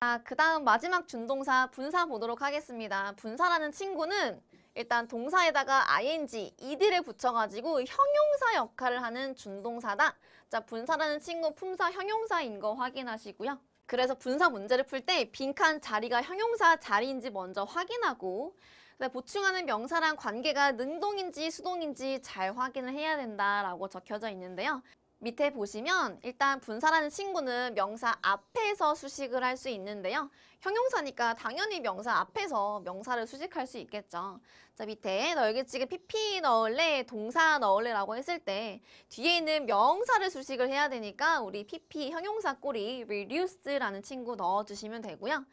자, 그 다음 마지막 준동사 분사 보도록 하겠습니다 분사라는 친구는 일단 동사에다가 ing, 이들을 붙여가지고 형용사 역할을 하는 준동사다 자, 분사라는 친구 품사 형용사인 거 확인하시고요 그래서 분사 문제를 풀 때 빈칸 자리가 형용사 자리인지 먼저 확인하고 보충하는 명사랑 관계가 능동인지 수동인지 잘 확인을 해야 된다라고 적혀져 있는데요. 밑에 보시면 일단 분사라는 친구는 명사 앞에서 수식을 할 수 있는데요. 형용사니까 당연히 명사 앞에서 명사를 수식할 수 있겠죠. 자 밑에 널개치게 PP 넣을래, 동사 넣을래라고 했을 때 뒤에 있는 명사를 수식을 해야 되니까 우리 PP 형용사 꼬리 reduce라는 친구 넣어주시면 되고요.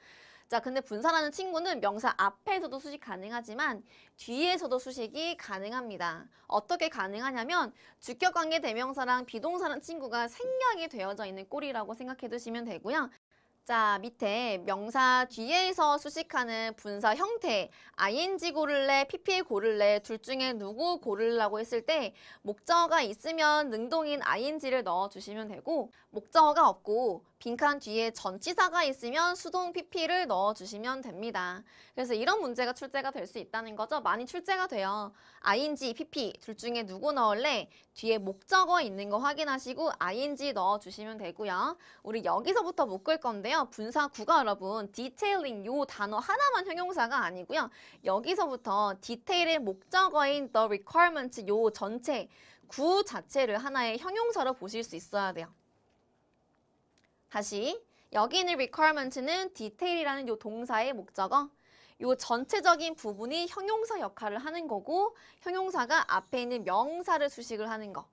자, 근데 분산하는 친구는 명사 앞에서도 수식 가능하지만 뒤에서도 수식이 가능합니다. 어떻게 가능하냐면 주격관계 대명사랑 비동사라는 친구가 생략이 되어져 있는 꼴이라고 생각해 두시면 되고요. 자, 밑에 명사 뒤에서 수식하는 분사 형태 ing 고를래, pp 고를래 둘 중에 누구 고를라고 했을 때 목적어가 있으면 능동인 ing를 넣어주시면 되고 목적어가 없고 빈칸 뒤에 전치사가 있으면 수동 PP를 넣어주시면 됩니다. 그래서 이런 문제가 출제가 될 수 있다는 거죠. 많이 출제가 돼요. ing, pp 둘 중에 누구 넣을래? 뒤에 목적어 있는 거 확인하시고 ing 넣어주시면 되고요. 우리 여기서부터 묶을 건데요. 분사구가 여러분 detailing 요 단어 하나만 형용사가 아니고요. 여기서부터 detail의 목적어인 the requirements 요 전체 구 자체를 하나의 형용사로 보실 수 있어야 돼요. 다시 여기 있는 requirement는 detail이라는 요 동사의 목적어 요 전체적인 부분이 형용사 역할을 하는 거고 형용사가 앞에 있는 명사를 수식을 하는 거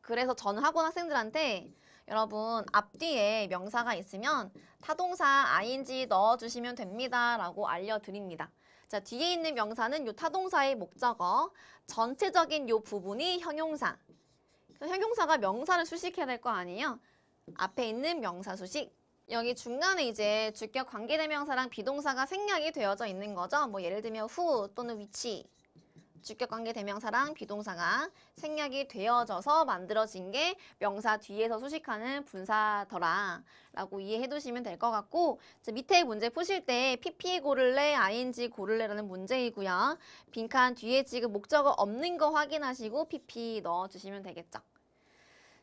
그래서 저는 학원 학생들한테 여러분 앞뒤에 명사가 있으면 타동사 ing 넣어주시면 됩니다 라고 알려드립니다 자 뒤에 있는 명사는 요 타동사의 목적어 전체적인 요 부분이 형용사 형용사가 명사를 수식해야 될 거 아니에요 앞에 있는 명사수식 여기 중간에 이제 주격 관계대명사랑 비동사가 생략이 되어져 있는 거죠. 뭐 예를 들면 후 또는 위치 주격 관계대명사랑 비동사가 생략이 되어져서 만들어진 게 명사 뒤에서 수식하는 분사더라 라고 이해해 두시면 될 것 같고 밑에 문제 푸실 때 PP 고를래, ING 고를래라는 문제이고요. 빈칸 뒤에 지금 목적어 없는 거 확인하시고 PP 넣어주시면 되겠죠.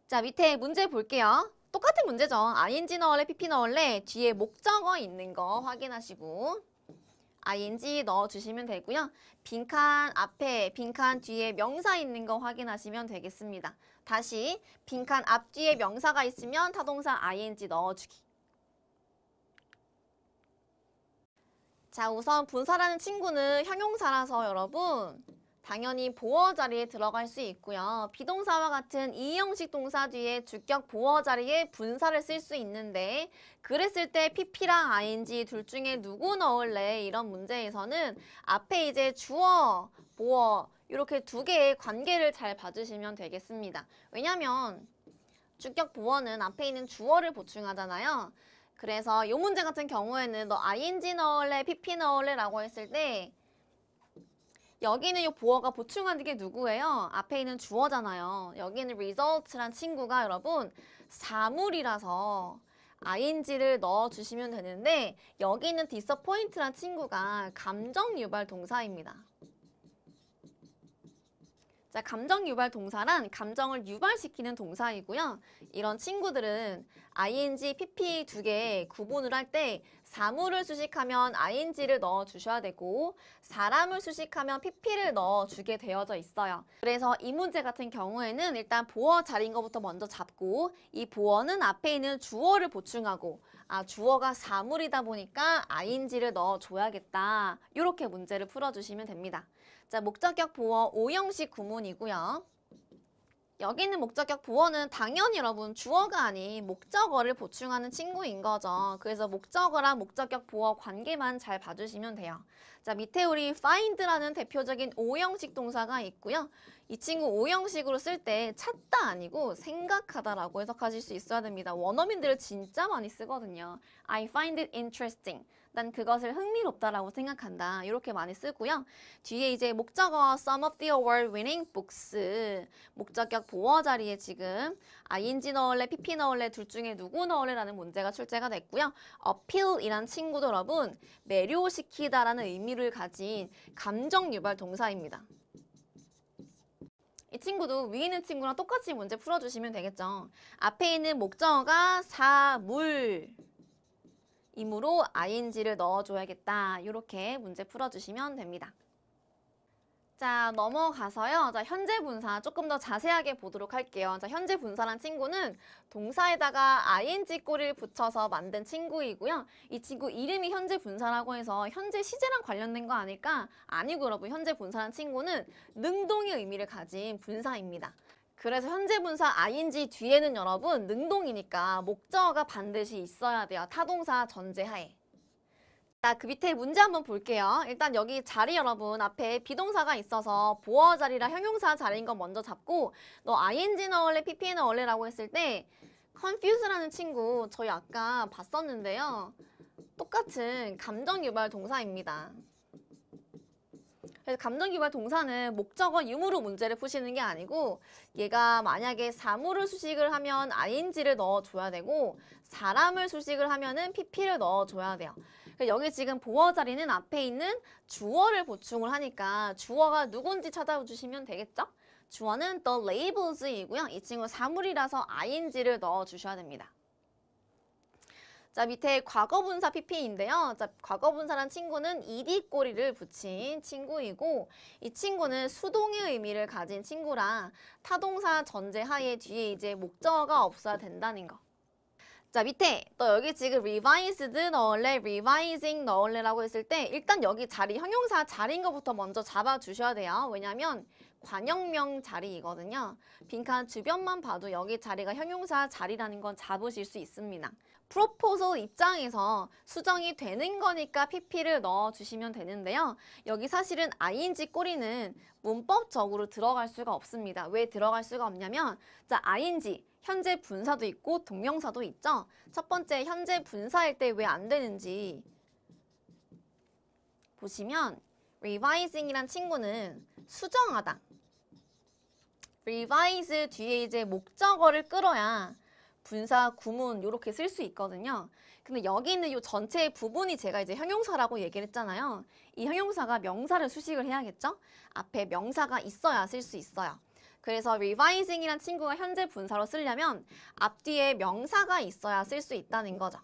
자 밑에 문제 볼게요. 똑같은 문제죠. ing 넣을래, pp 넣을래 뒤에 목적어 있는 거 확인하시고 ing 넣어주시면 되고요. 빈칸 앞에, 빈칸 뒤에 명사 있는 거 확인하시면 되겠습니다. 다시 빈칸 앞뒤에 명사가 있으면 타동사 ing 넣어주기. 자, 우선 분사라는 친구는 형용사라서 여러분 당연히 보어 자리에 들어갈 수 있고요. 비동사와 같은 이형식 동사 뒤에 주격 보어 자리에 분사를 쓸 수 있는데 그랬을 때 pp랑 ing 둘 중에 누구 넣을래 이런 문제에서는 앞에 이제 주어, 보어 이렇게 두 개의 관계를 잘 봐주시면 되겠습니다. 왜냐면 주격 보어는 앞에 있는 주어를 보충하잖아요. 그래서 이 문제 같은 경우에는 너 ing 넣을래, pp 넣을래 라고 했을 때 여기는 이 보어가 보충하는게 누구예요? 앞에 있는 주어잖아요. 여기는 result란 친구가 여러분 사물이라서 ing를 넣어주시면 되는데 여기 는 disappoint란 친구가 감정 유발 동사입니다. 자, 감정 유발 동사란 감정을 유발시키는 동사이고요. 이런 친구들은 ing, pp 두 개 구분을 할때 사물을 수식하면 ing를 넣어 주셔야 되고 사람을 수식하면 pp를 넣어 주게 되어져 있어요. 그래서 이 문제 같은 경우에는 일단 보어 자리인 것부터 먼저 잡고 이 보어는 앞에 있는 주어를 보충하고 아 주어가 사물이다 보니까 ing를 넣어 줘야겠다. 이렇게 문제를 풀어주시면 됩니다. 자 목적격 보어 오형식 구문이고요. 여기 있는 목적격 보어는 당연히 여러분 주어가 아닌 목적어를 보충하는 친구인 거죠. 그래서 목적어랑 목적격 보어 관계만 잘 봐주시면 돼요. 자 밑에 우리 find라는 대표적인 5형식 동사가 있고요. 이 친구 5형식으로쓸 때 찾다 아니고 생각하다라고 해석하실 수 있어야 됩니다. 원어민들을 진짜 많이 쓰거든요. I find it interesting. 난 그것을 흥미롭다라고 생각한다. 이렇게 많이 쓰고요. 뒤에 이제 목적어 some of the award winning books 목적격 보어 자리에 지금 아 인지 넣을래, 피피 넣을래 둘 중에 누구 넣을래라는 문제가 출제가 됐고요. appeal이란 친구도 여러분 매료시키다라는 의미를 가진 감정 유발 동사입니다. 이 친구도 위에 있는 친구랑 똑같이 문제 풀어주시면 되겠죠. 앞에 있는 목적어가 사물 이므로 ing를 넣어줘야겠다. 이렇게 문제 풀어주시면 됩니다. 자 넘어가서요. 자 현재 분사 조금 더 자세하게 보도록 할게요. 자 현재 분사란 친구는 동사에다가 ing 꼬리를 붙여서 만든 친구이고요. 이 친구 이름이 현재 분사라고 해서 현재 시제랑 관련된 거 아닐까? 아니고 여러분 현재 분사란 친구는 능동의 의미를 가진 분사입니다. 그래서 현재 분사 ing 뒤에는 여러분 능동이니까 목적어가 반드시 있어야 돼요. 타동사 전제하에. 자, 그 밑에 문제 한번 볼게요. 일단 여기 자리 여러분 앞에 비동사가 있어서 보어 자리라 형용사 자리인 건 먼저 잡고 너 ing 넣을래, ppn 넣을래라고 했을 때 confuse라는 친구 저희 아까 봤었는데요. 똑같은 감정유발 동사입니다. 그래서 감정기관 동사는 목적어 유무로 문제를 푸시는 게 아니고 얘가 만약에 사물을 수식을 하면 ing를 넣어줘야 되고 사람을 수식을 하면은 pp를 넣어줘야 돼요. 그러니까 여기 지금 보어 자리는 앞에 있는 주어를 보충을 하니까 주어가 누군지 찾아주시면 되겠죠? 주어는 the labels이고요. 이 친구 사물이라서 ing를 넣어주셔야 됩니다. 자, 밑에 과거분사 PP인데요. 자, 과거분사란 친구는 이 d 꼬리를 붙인 친구이고 이 친구는 수동의 의미를 가진 친구라 타동사 전제하에 뒤에 이제 목적어가 없어야 된다는 거. 자 밑에 또 여기 지금 revised 넣을래 revising 넣을래라고 했을 때 일단 여기 자리 형용사 자리인 것부터 먼저 잡아주셔야 돼요 왜냐하면 관형명 자리이거든요 빈칸 주변만 봐도 여기 자리가 형용사 자리라는 건 잡으실 수 있습니다 프로포서 입장에서 수정이 되는 거니까 pp를 넣어주시면 되는데요. 여기 사실은 ing 꼬리는 문법적으로 들어갈 수가 없습니다. 왜 들어갈 수가 없냐면 자 ing 현재 분사도 있고 동명사도 있죠. 첫 번째 현재 분사일 때 왜 안 되는지 보시면 revising이란 친구는 수정하다. revise 뒤에 이제 목적어를 끌어야 분사, 구문 이렇게 쓸 수 있거든요. 근데 여기 있는 이 전체 의 부분이 제가 이제 형용사라고 얘기를 했잖아요. 이 형용사가 명사를 수식을 해야겠죠? 앞에 명사가 있어야 쓸 수 있어요. 그래서 revising이란 친구가 현재 분사로 쓰려면 앞뒤에 명사가 있어야 쓸 수 있다는 거죠.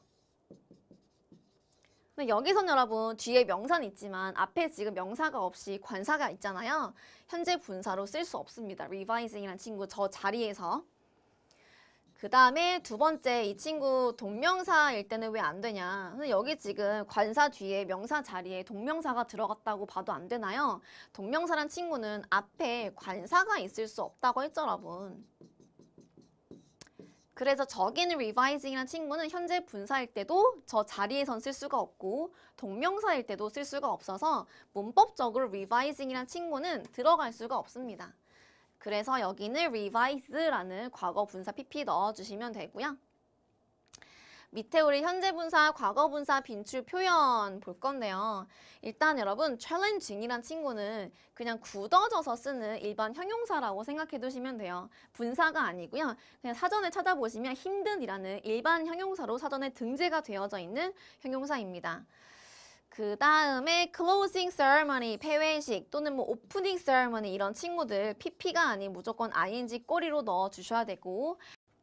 여기선 여러분 뒤에 명사는 있지만 앞에 지금 명사가 없이 관사가 있잖아요. 현재 분사로 쓸 수 없습니다. revising이란 친구 저 자리에서. 그 다음에 두 번째 이 친구 동명사일 때는 왜 안 되냐 여기 지금 관사 뒤에 명사 자리에 동명사가 들어갔다고 봐도 안 되나요? 동명사란 친구는 앞에 관사가 있을 수 없다고 했죠 여러분 그래서 저기는 r e v i s i n g 이란 친구는 현재 분사일 때도 저 자리에선 쓸 수가 없고 동명사일 때도 쓸 수가 없어서 문법적으로 r e v i s i n g 이란 친구는 들어갈 수가 없습니다. 그래서 여기는 revise라는 과거 분사 pp 넣어주시면 되고요. 밑에 우리 현재 분사, 과거 분사 빈출 표현 볼 건데요. 일단 여러분 challenging이란 친구는 그냥 굳어져서 쓰는 일반 형용사라고 생각해 두시면 돼요. 분사가 아니고요. 그냥 사전에 찾아보시면 힘든이라는 일반 형용사로 사전에 등재가 되어져 있는 형용사입니다. 그 다음에 closing ceremony, 폐회식 또는 뭐 opening ceremony 이런 친구들 PP가 아닌 무조건 ing 꼬리로 넣어주셔야 되고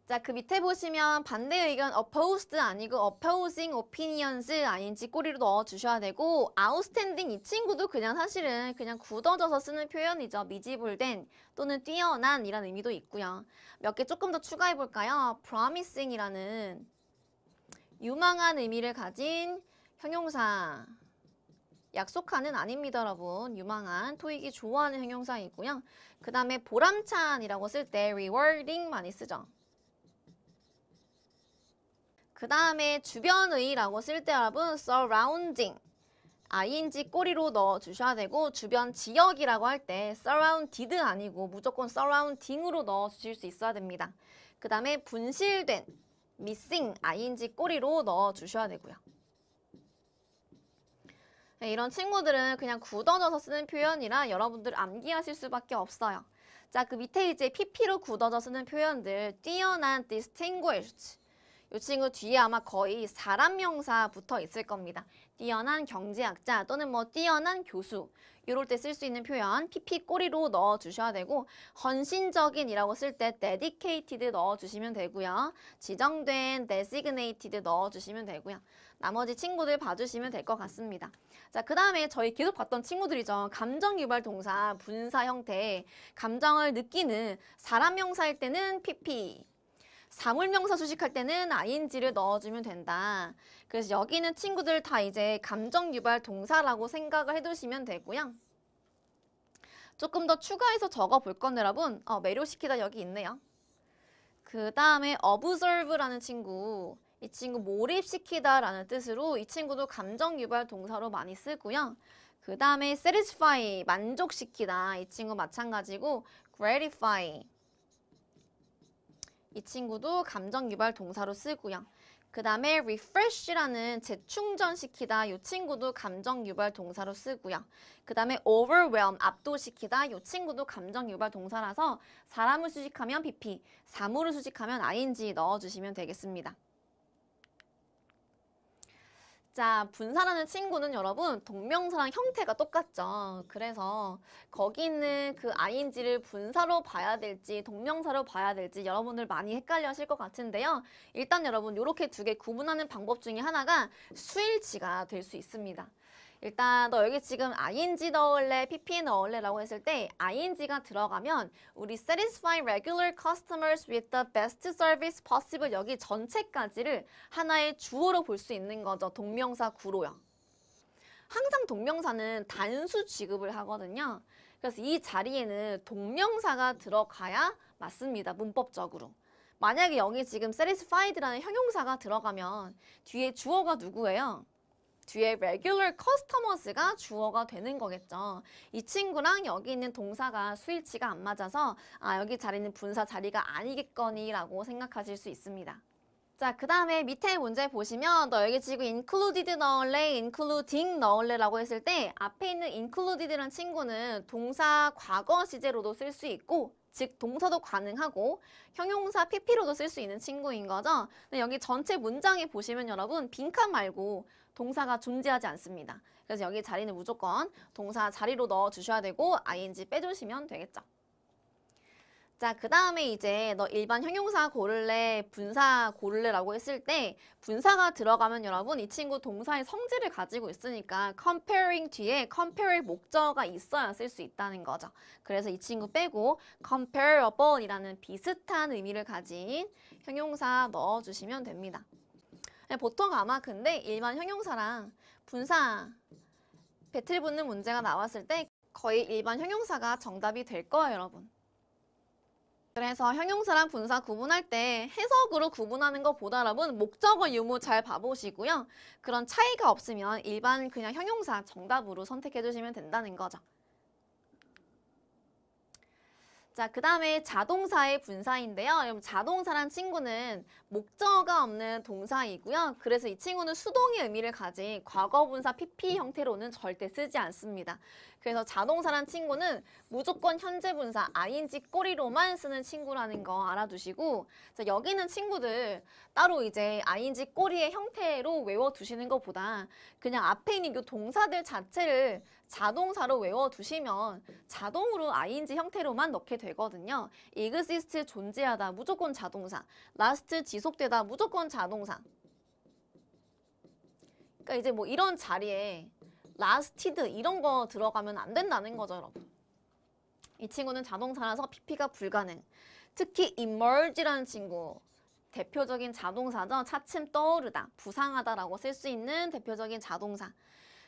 자, 그 밑에 보시면 반대 의견 opposed 아니고 opposing opinions 아닌지 꼬리로 넣어주셔야 되고 outstanding 이 친구도 그냥 사실은 그냥 굳어져서 쓰는 표현이죠. 미지불된 또는 뛰어난 이런 의미도 있고요. 몇 개 조금 더 추가해볼까요? promising 이라는 유망한 의미를 가진 형용사 약속하는 아닙니다 여러분 유망한 토익이 좋아하는 형용사이고요 그 다음에 보람찬이라고 쓸 때 rewarding 많이 쓰죠 그 다음에 주변의라고 쓸 때 여러분 surrounding ing 꼬리로 넣어주셔야 되고 주변 지역이라고 할 때 surrounded 아니고 무조건 surrounding으로 넣어주실 수 있어야 됩니다 그 다음에 분실된 missing ing 꼬리로 넣어주셔야 되고요 네, 이런 친구들은 그냥 굳어져서 쓰는 표현이라 여러분들 암기하실 수밖에 없어요. 자, 그 밑에 이제 PP로 굳어져 쓰는 표현들 뛰어난 distinguished 이 친구 뒤에 아마 거의 사람 명사 붙어 있을 겁니다. 뛰어난 경제학자 또는 뭐 뛰어난 교수 이럴 때 쓸 수 있는 표현 PP 꼬리로 넣어주셔야 되고 헌신적인이라고 쓸 때 dedicated 넣어주시면 되고요. 지정된 designated 넣어주시면 되고요. 나머지 친구들 봐주시면 될 것 같습니다. 자, 그 다음에 저희 계속 봤던 친구들이죠. 감정유발 동사, 분사 형태, 감정을 느끼는 사람 명사일 때는 PP, 사물명사 수식할 때는 ing를 넣어주면 된다. 그래서 여기는 친구들 다 이제 감정유발 동사라고 생각을 해두시면 되고요. 조금 더 추가해서 적어볼 건데 여러분 어, 매료시키다 여기 있네요. 그 다음에 observe라는 친구 이 친구 몰입시키다 라는 뜻으로 이 친구도 감정유발 동사로 많이 쓰고요. 그 다음에 satisfy 만족시키다 이 친구 마찬가지고 gratify 이 친구도 감정유발 동사로 쓰고요. 그 다음에 refresh라는 재충전시키다 이 친구도 감정유발 동사로 쓰고요. 그 다음에 overwhelm 압도시키다 이 친구도 감정유발 동사라서 사람을 수식하면 BP, 사물을 수식하면 ing 넣어주시면 되겠습니다. 자, 분사라는 친구는 여러분 동명사랑 형태가 똑같죠. 그래서 거기 있는 그 ing를 분사로 봐야 될지 동명사로 봐야 될지 여러분들 많이 헷갈려 하실 것 같은데요. 일단 여러분 이렇게 두 개 구분하는 방법 중에 하나가 수일치가 될 수 있습니다. 일단 너 여기 지금 ing 넣을래, pp 넣을래 라고 했을 때 ing가 들어가면 우리 satisfy regular customers with the best service possible 여기 전체까지를 하나의 주어로 볼 수 있는 거죠. 동명사 구로요. 항상 동명사는 단수 취급을 하거든요. 그래서 이 자리에는 동명사가 들어가야 맞습니다. 문법적으로. 만약에 여기 지금 satisfied라는 형용사가 들어가면 뒤에 주어가 누구예요? 뒤에 regular customers가 주어가 되는 거겠죠. 이 친구랑 여기 있는 동사가 수위치가안 맞아서 아 여기 자리는 분사 자리가 아니겠거니 라고 생각하실 수 있습니다. 자, 그 다음에 밑에 문제 보시면 너에게 지금 included 넣을래, including 넣을래 라고 했을 때 앞에 있는 included라는 친구는 동사 과거 시제로도 쓸 수 있고 즉 동사도 가능하고 형용사 PP로도 쓸 수 있는 친구인 거죠. 근데 여기 전체 문장에 보시면 여러분 빈칸 말고 동사가 존재하지 않습니다. 그래서 여기 자리는 무조건 동사 자리로 넣어주셔야 되고 ing 빼주시면 되겠죠. 자, 그 다음에 이제 너 일반 형용사 고를래, 분사 고를래라고 했을 때 분사가 들어가면 여러분 이 친구 동사의 성질을 가지고 있으니까 comparing 뒤에 compare의 목적가 있어야 쓸 수 있다는 거죠. 그래서 이 친구 빼고 comparable이라는 비슷한 의미를 가진 형용사 넣어주시면 됩니다. 보통 아마 근데 일반 형용사랑 분사 배틀 붙는 문제가 나왔을 때 거의 일반 형용사가 정답이 될 거예요, 여러분. 그래서 형용사랑 분사 구분할 때 해석으로 구분하는 것보다 여러분 목적어 유무 잘 봐보시고요. 그런 차이가 없으면 일반 그냥 형용사 정답으로 선택해 주시면 된다는 거죠. 자, 그 다음에 자동사의 분사인데요. 여러분, 자동사란 친구는 목적가 어 없는 동사이고요. 그래서 이 친구는 수동의 의미를 가진 과거 분사 PP 형태로는 절대 쓰지 않습니다. 그래서 자동사란 친구는 무조건 현재 분사 ing 꼬리로만 쓰는 친구라는 거 알아두시고 여기 있는 친구들 따로 이제 ing 꼬리의 형태로 외워두시는 것보다 그냥 앞에 있는 이 동사들 자체를 자동사로 외워두시면 자동으로 ing 형태로만 넣게 되거든요. exist 존재하다 무조건 자동사 last 지속되다 무조건 자동사 그러니까 이제 뭐 이런 자리에 라스티드 이런 거 들어가면 안 된다는 거죠, 여러분. 이 친구는 자동사라서 PP가 불가능. 특히 emerge라는 친구 대표적인 자동사죠. 차츰 떠오르다, 부상하다라고 쓸 수 있는 대표적인 자동사.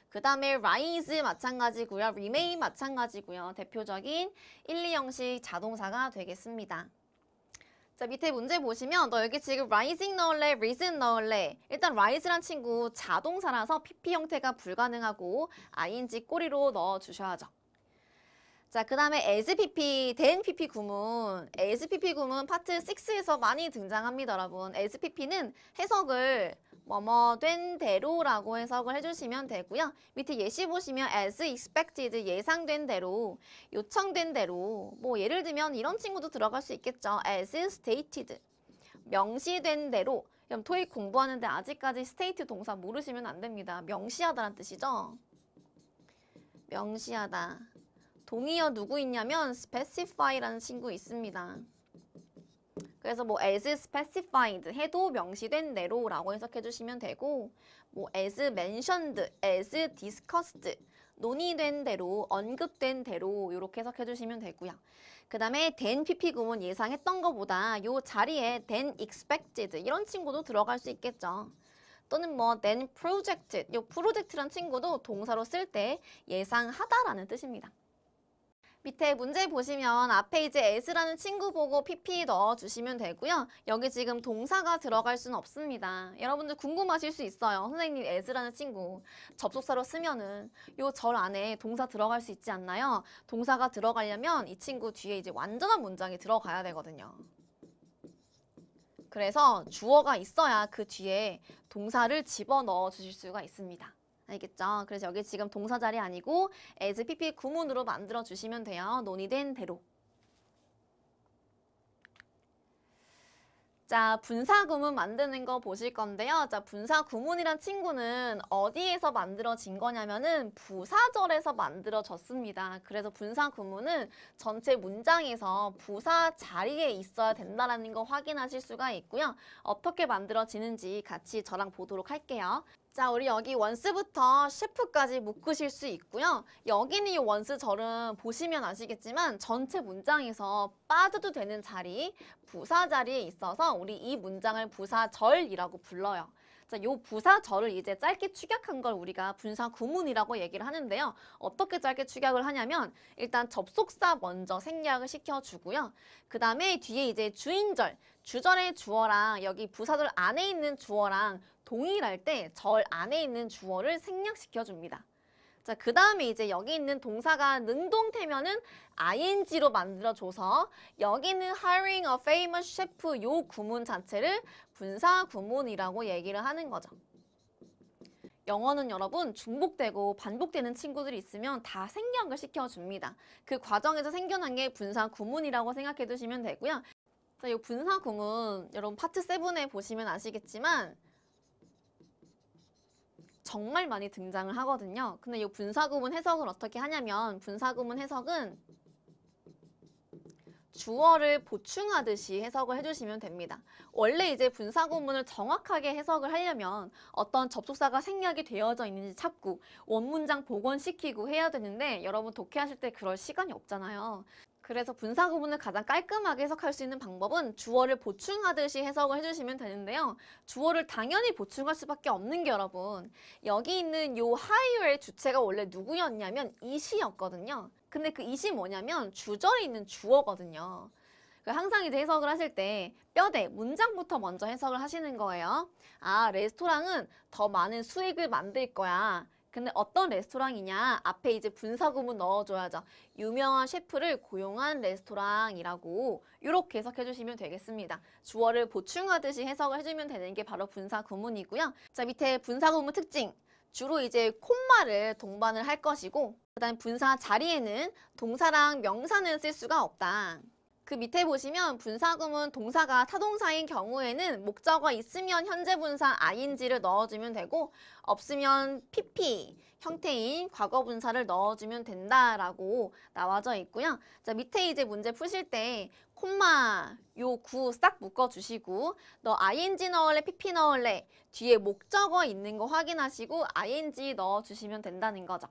그 다음에 rise 마찬가지고요. remain 마찬가지고요. 대표적인 1, 2형식 자동사가 되겠습니다. 자 밑에 문제 보시면 너 여기 지금 rising 넣을래? risen 넣을래? 일단 rise란 친구 자동사라서 PP 형태가 불가능하고 ing 꼬리로 넣어주셔야죠. 자, 그 다음에 SPP, DNPP 구문. SPP 구문 파트 6에서 많이 등장합니다, 여러분. SPP는 해석을 뭐뭐 된 대로라고 해석을 해주시면 되고요. 밑에 예시 보시면 as expected, 예상된 대로, 요청된 대로. 뭐 예를 들면 이런 친구도 들어갈 수 있겠죠. as stated, 명시된 대로. 그럼 토익 공부하는데 아직까지 state 동사 모르시면 안 됩니다. 명시하다란 뜻이죠. 명시하다. 동의어 누구 있냐면 specify라는 친구 있습니다. 그래서 뭐 as specified 해도 명시된 대로라고 해석해 주시면 되고 뭐 as mentioned, as discussed 논의된 대로, 언급된 대로 이렇게 해석해 주시면 되고요. 그 다음에 된 PP 구문 예상했던 것보다 요 자리에 된 expected 이런 친구도 들어갈 수 있겠죠. 또는 뭐 then projected, 요 프로젝트란 친구도 동사로 쓸 때 예상하다라는 뜻입니다. 밑에 문제 보시면 앞에 이제 S라는 친구 보고 PP 넣어주시면 되고요. 여기 지금 동사가 들어갈 수는 없습니다. 여러분들 궁금하실 수 있어요. 선생님 S라는 친구 접속사로 쓰면은 요절 안에 동사 들어갈 수 있지 않나요? 동사가 들어가려면 이 친구 뒤에 이제 완전한 문장이 들어가야 되거든요. 그래서 주어가 있어야 그 뒤에 동사를 집어넣어 주실 수가 있습니다. 알겠죠? 그래서 여기 지금 동사 자리 아니고 as pp 구문으로 만들어 주시면 돼요. 논의된 대로. 자, 분사구문 만드는 거 보실 건데요. 자, 분사구문이란 친구는 어디에서 만들어진 거냐면은 부사절에서 만들어졌습니다. 그래서 분사구문은 전체 문장에서 부사 자리에 있어야 된다는거 확인하실 수가 있고요. 어떻게 만들어지는지 같이 저랑 보도록 할게요. 자, 우리 여기 원스부터 셰프까지 묶으실 수 있고요. 여기는 이 원스 절은 보시면 아시겠지만 전체 문장에서 빠져도 되는 자리, 부사 자리에 있어서 우리 이 문장을 부사절이라고 불러요. 자, 요 부사절을 이제 짧게 축약한 걸 우리가 분사 구문이라고 얘기를 하는데요. 어떻게 짧게 축약을 하냐면 일단 접속사 먼저 생략을 시켜주고요. 그 다음에 뒤에 이제 주인절, 주절의 주어랑 여기 부사절 안에 있는 주어랑 동일할 때 절 안에 있는 주어를 생략시켜줍니다. 자, 그 다음에 이제 여기 있는 동사가 능동태면은 ing로 만들어줘서 여기는 hiring a famous chef 요 구문 자체를 분사 구문이라고 얘기를 하는 거죠. 영어는 여러분 중복되고 반복되는 친구들이 있으면 다 생략을 시켜줍니다. 그 과정에서 생겨난 게 분사 구문이라고 생각해 두시면 되고요. 자, 이 분사 구문 여러분 파트 7에 보시면 아시겠지만 정말 많이 등장을 하거든요. 근데 이 분사구문 해석을 어떻게 하냐면 분사구문 해석은 주어를 보충하듯이 해석을 해주시면 됩니다. 원래 이제 분사구문을 정확하게 해석을 하려면 어떤 접속사가 생략이 되어져 있는지 찾고 원문장 복원시키고 해야 되는데 여러분 독해하실 때 그럴 시간이 없잖아요. 그래서 분사 구분을 가장 깔끔하게 해석할 수 있는 방법은 주어를 보충하듯이 해석을 해주시면 되는데요. 주어를 당연히 보충할 수밖에 없는 게 여러분 여기 있는 요 하이웨이 주체가 원래 누구였냐면 이시였거든요. 근데 그 이시 뭐냐면 주저에 있는 주어거든요. 그 항상 이제 해석을 하실 때 뼈대, 문장부터 먼저 해석을 하시는 거예요. 아, 레스토랑은 더 많은 수익을 만들 거야. 근데 어떤 레스토랑이냐? 앞에 이제 분사 구문 넣어줘야죠. 유명한 셰프를 고용한 레스토랑이라고 이렇게 해석해 주시면 되겠습니다. 주어를 보충하듯이 해석을 해주면 되는 게 바로 분사 구문이고요. 자, 밑에 분사 구문 특징. 주로 이제 콤마를 동반을 할 것이고 그다음 분사 자리에는 동사랑 명사는 쓸 수가 없다. 그 밑에 보시면 분사구문 동사가 타동사인 경우에는 목적어 있으면 현재 분사 ing를 넣어주면 되고 없으면 pp 형태인 과거 분사를 넣어주면 된다라고 나와져 있고요. 자 밑에 이제 문제 푸실 때 콤마 요 구 싹 묶어주시고 너 ing 넣을래 pp 넣을래 뒤에 목적어 있는 거 확인하시고 ing 넣어주시면 된다는 거죠.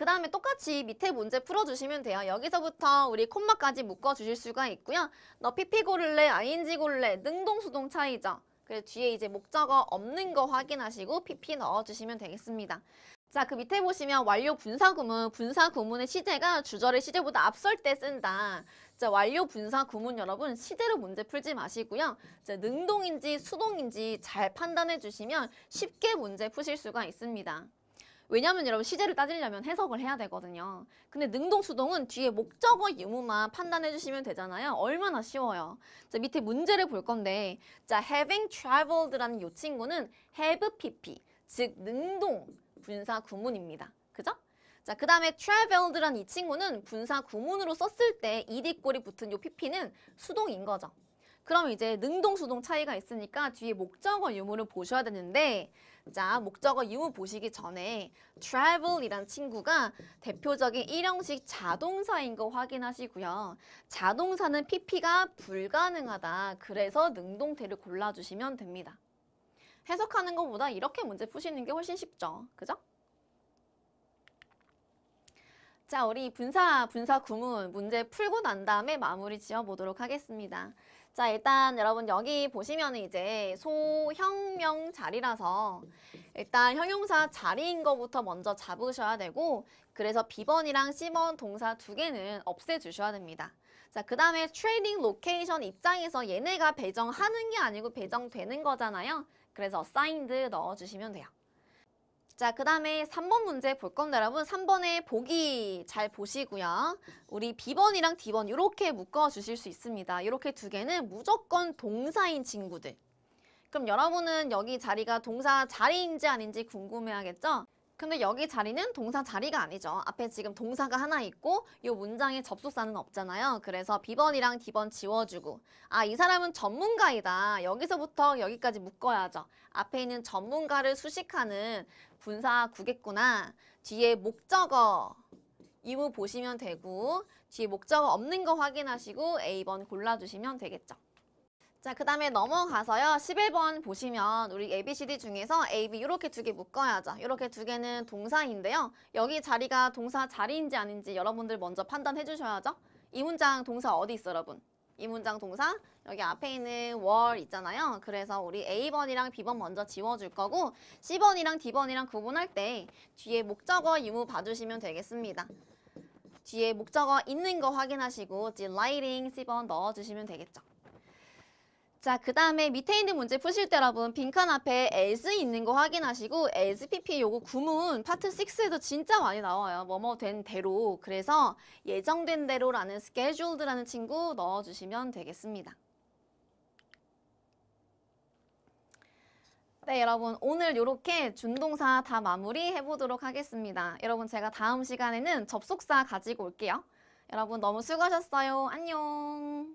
그 다음에 똑같이 밑에 문제 풀어주시면 돼요. 여기서부터 우리 콤마까지 묶어주실 수가 있고요. 너 PP 고를래, ING 고를래, 능동, 수동 차이죠. 그래서 뒤에 이제 목적어 없는 거 확인하시고 PP 넣어주시면 되겠습니다. 자, 그 밑에 보시면 완료 분사 구문, 분사 구문의 시제가 주절의 시제보다 앞설 때 쓴다. 자, 완료 분사 구문 여러분 시제로 문제 풀지 마시고요. 자, 능동인지 수동인지 잘 판단해 주시면 쉽게 문제 푸실 수가 있습니다. 왜냐면 여러분 시제를 따지려면 해석을 해야 되거든요. 근데 능동 수동은 뒤에 목적어 유무만 판단해 주시면 되잖아요. 얼마나 쉬워요. 자 밑에 문제를 볼 건데 자 having traveled라는 이 친구는 have pp 즉 능동 분사 구문입니다. 그죠? 자, 그 다음에 traveled란 이 친구는 분사 구문으로 썼을 때이 d 꼴이 붙은 이 pp는 수동인 거죠. 그럼 이제 능동, 수동 차이가 있으니까 뒤에 목적어 유무를 보셔야 되는데 자, 목적어 유무 보시기 전에 travel이란 친구가 대표적인 일형식 자동사인 거 확인하시고요. 자동사는 PP가 불가능하다. 그래서 능동태를 골라주시면 됩니다. 해석하는 것보다 이렇게 문제 푸시는 게 훨씬 쉽죠. 그죠? 자, 우리 분사, 분사 구문 문제 풀고 난 다음에 마무리 지어보도록 하겠습니다. 자 일단 여러분 여기 보시면 이제 소형명 자리라서 일단 형용사 자리인 것부터 먼저 잡으셔야 되고 그래서 비번이랑 C번 동사 두 개는 없애주셔야 됩니다. 자, 그 다음에 트레이딩 로케이션 입장에서 얘네가 배정하는 게 아니고 배정되는 거잖아요. 그래서 사인드 넣어주시면 돼요. 자, 그 다음에 3번 문제 볼 건데 여러분 3번에 보기 잘 보시고요. 우리 B번이랑 D번 이렇게 묶어주실 수 있습니다. 이렇게 두 개는 무조건 동사인 친구들. 그럼 여러분은 여기 자리가 동사 자리인지 아닌지 궁금해하겠죠? 근데 여기 자리는 동사 자리가 아니죠. 앞에 지금 동사가 하나 있고 이 문장에 접속사는 없잖아요. 그래서 B번이랑 D번 지워주고 아 이 사람은 전문가이다. 여기서부터 여기까지 묶어야죠. 앞에 있는 전문가를 수식하는 분사구겠구나. 뒤에 목적어 이부 보시면 되고 뒤에 목적어 없는 거 확인하시고 A번 골라주시면 되겠죠. 자, 그 다음에 넘어가서요. 11번 보시면 우리 ABCD 중에서 AB 이렇게 두 개 묶어야죠. 이렇게 두 개는 동사인데요. 여기 자리가 동사 자리인지 아닌지 여러분들 먼저 판단해 주셔야죠. 이 문장 동사 어디 있어 여러분? 이 문장 동사 여기 앞에 있는 월 있잖아요. 그래서 우리 A번이랑 B번 먼저 지워줄 거고 C번이랑 D번이랑 구분할 때 뒤에 목적어 유무 봐주시면 되겠습니다. 뒤에 목적어 있는 거 확인하시고 delighting C번 넣어주시면 되겠죠. 자, 그 다음에 밑에 있는 문제 푸실 때 여러분 빈칸 앞에 as 있는 거 확인하시고 as pp 요거 구문 파트 6에도 진짜 많이 나와요. 뭐뭐 된 대로. 그래서 예정된 대로라는 scheduled라는 친구 넣어주시면 되겠습니다. 네, 여러분 오늘 이렇게 준동사 다 마무리 해보도록 하겠습니다. 여러분 제가 다음 시간에는 접속사 가지고 올게요. 여러분 너무 수고하셨어요. 안녕.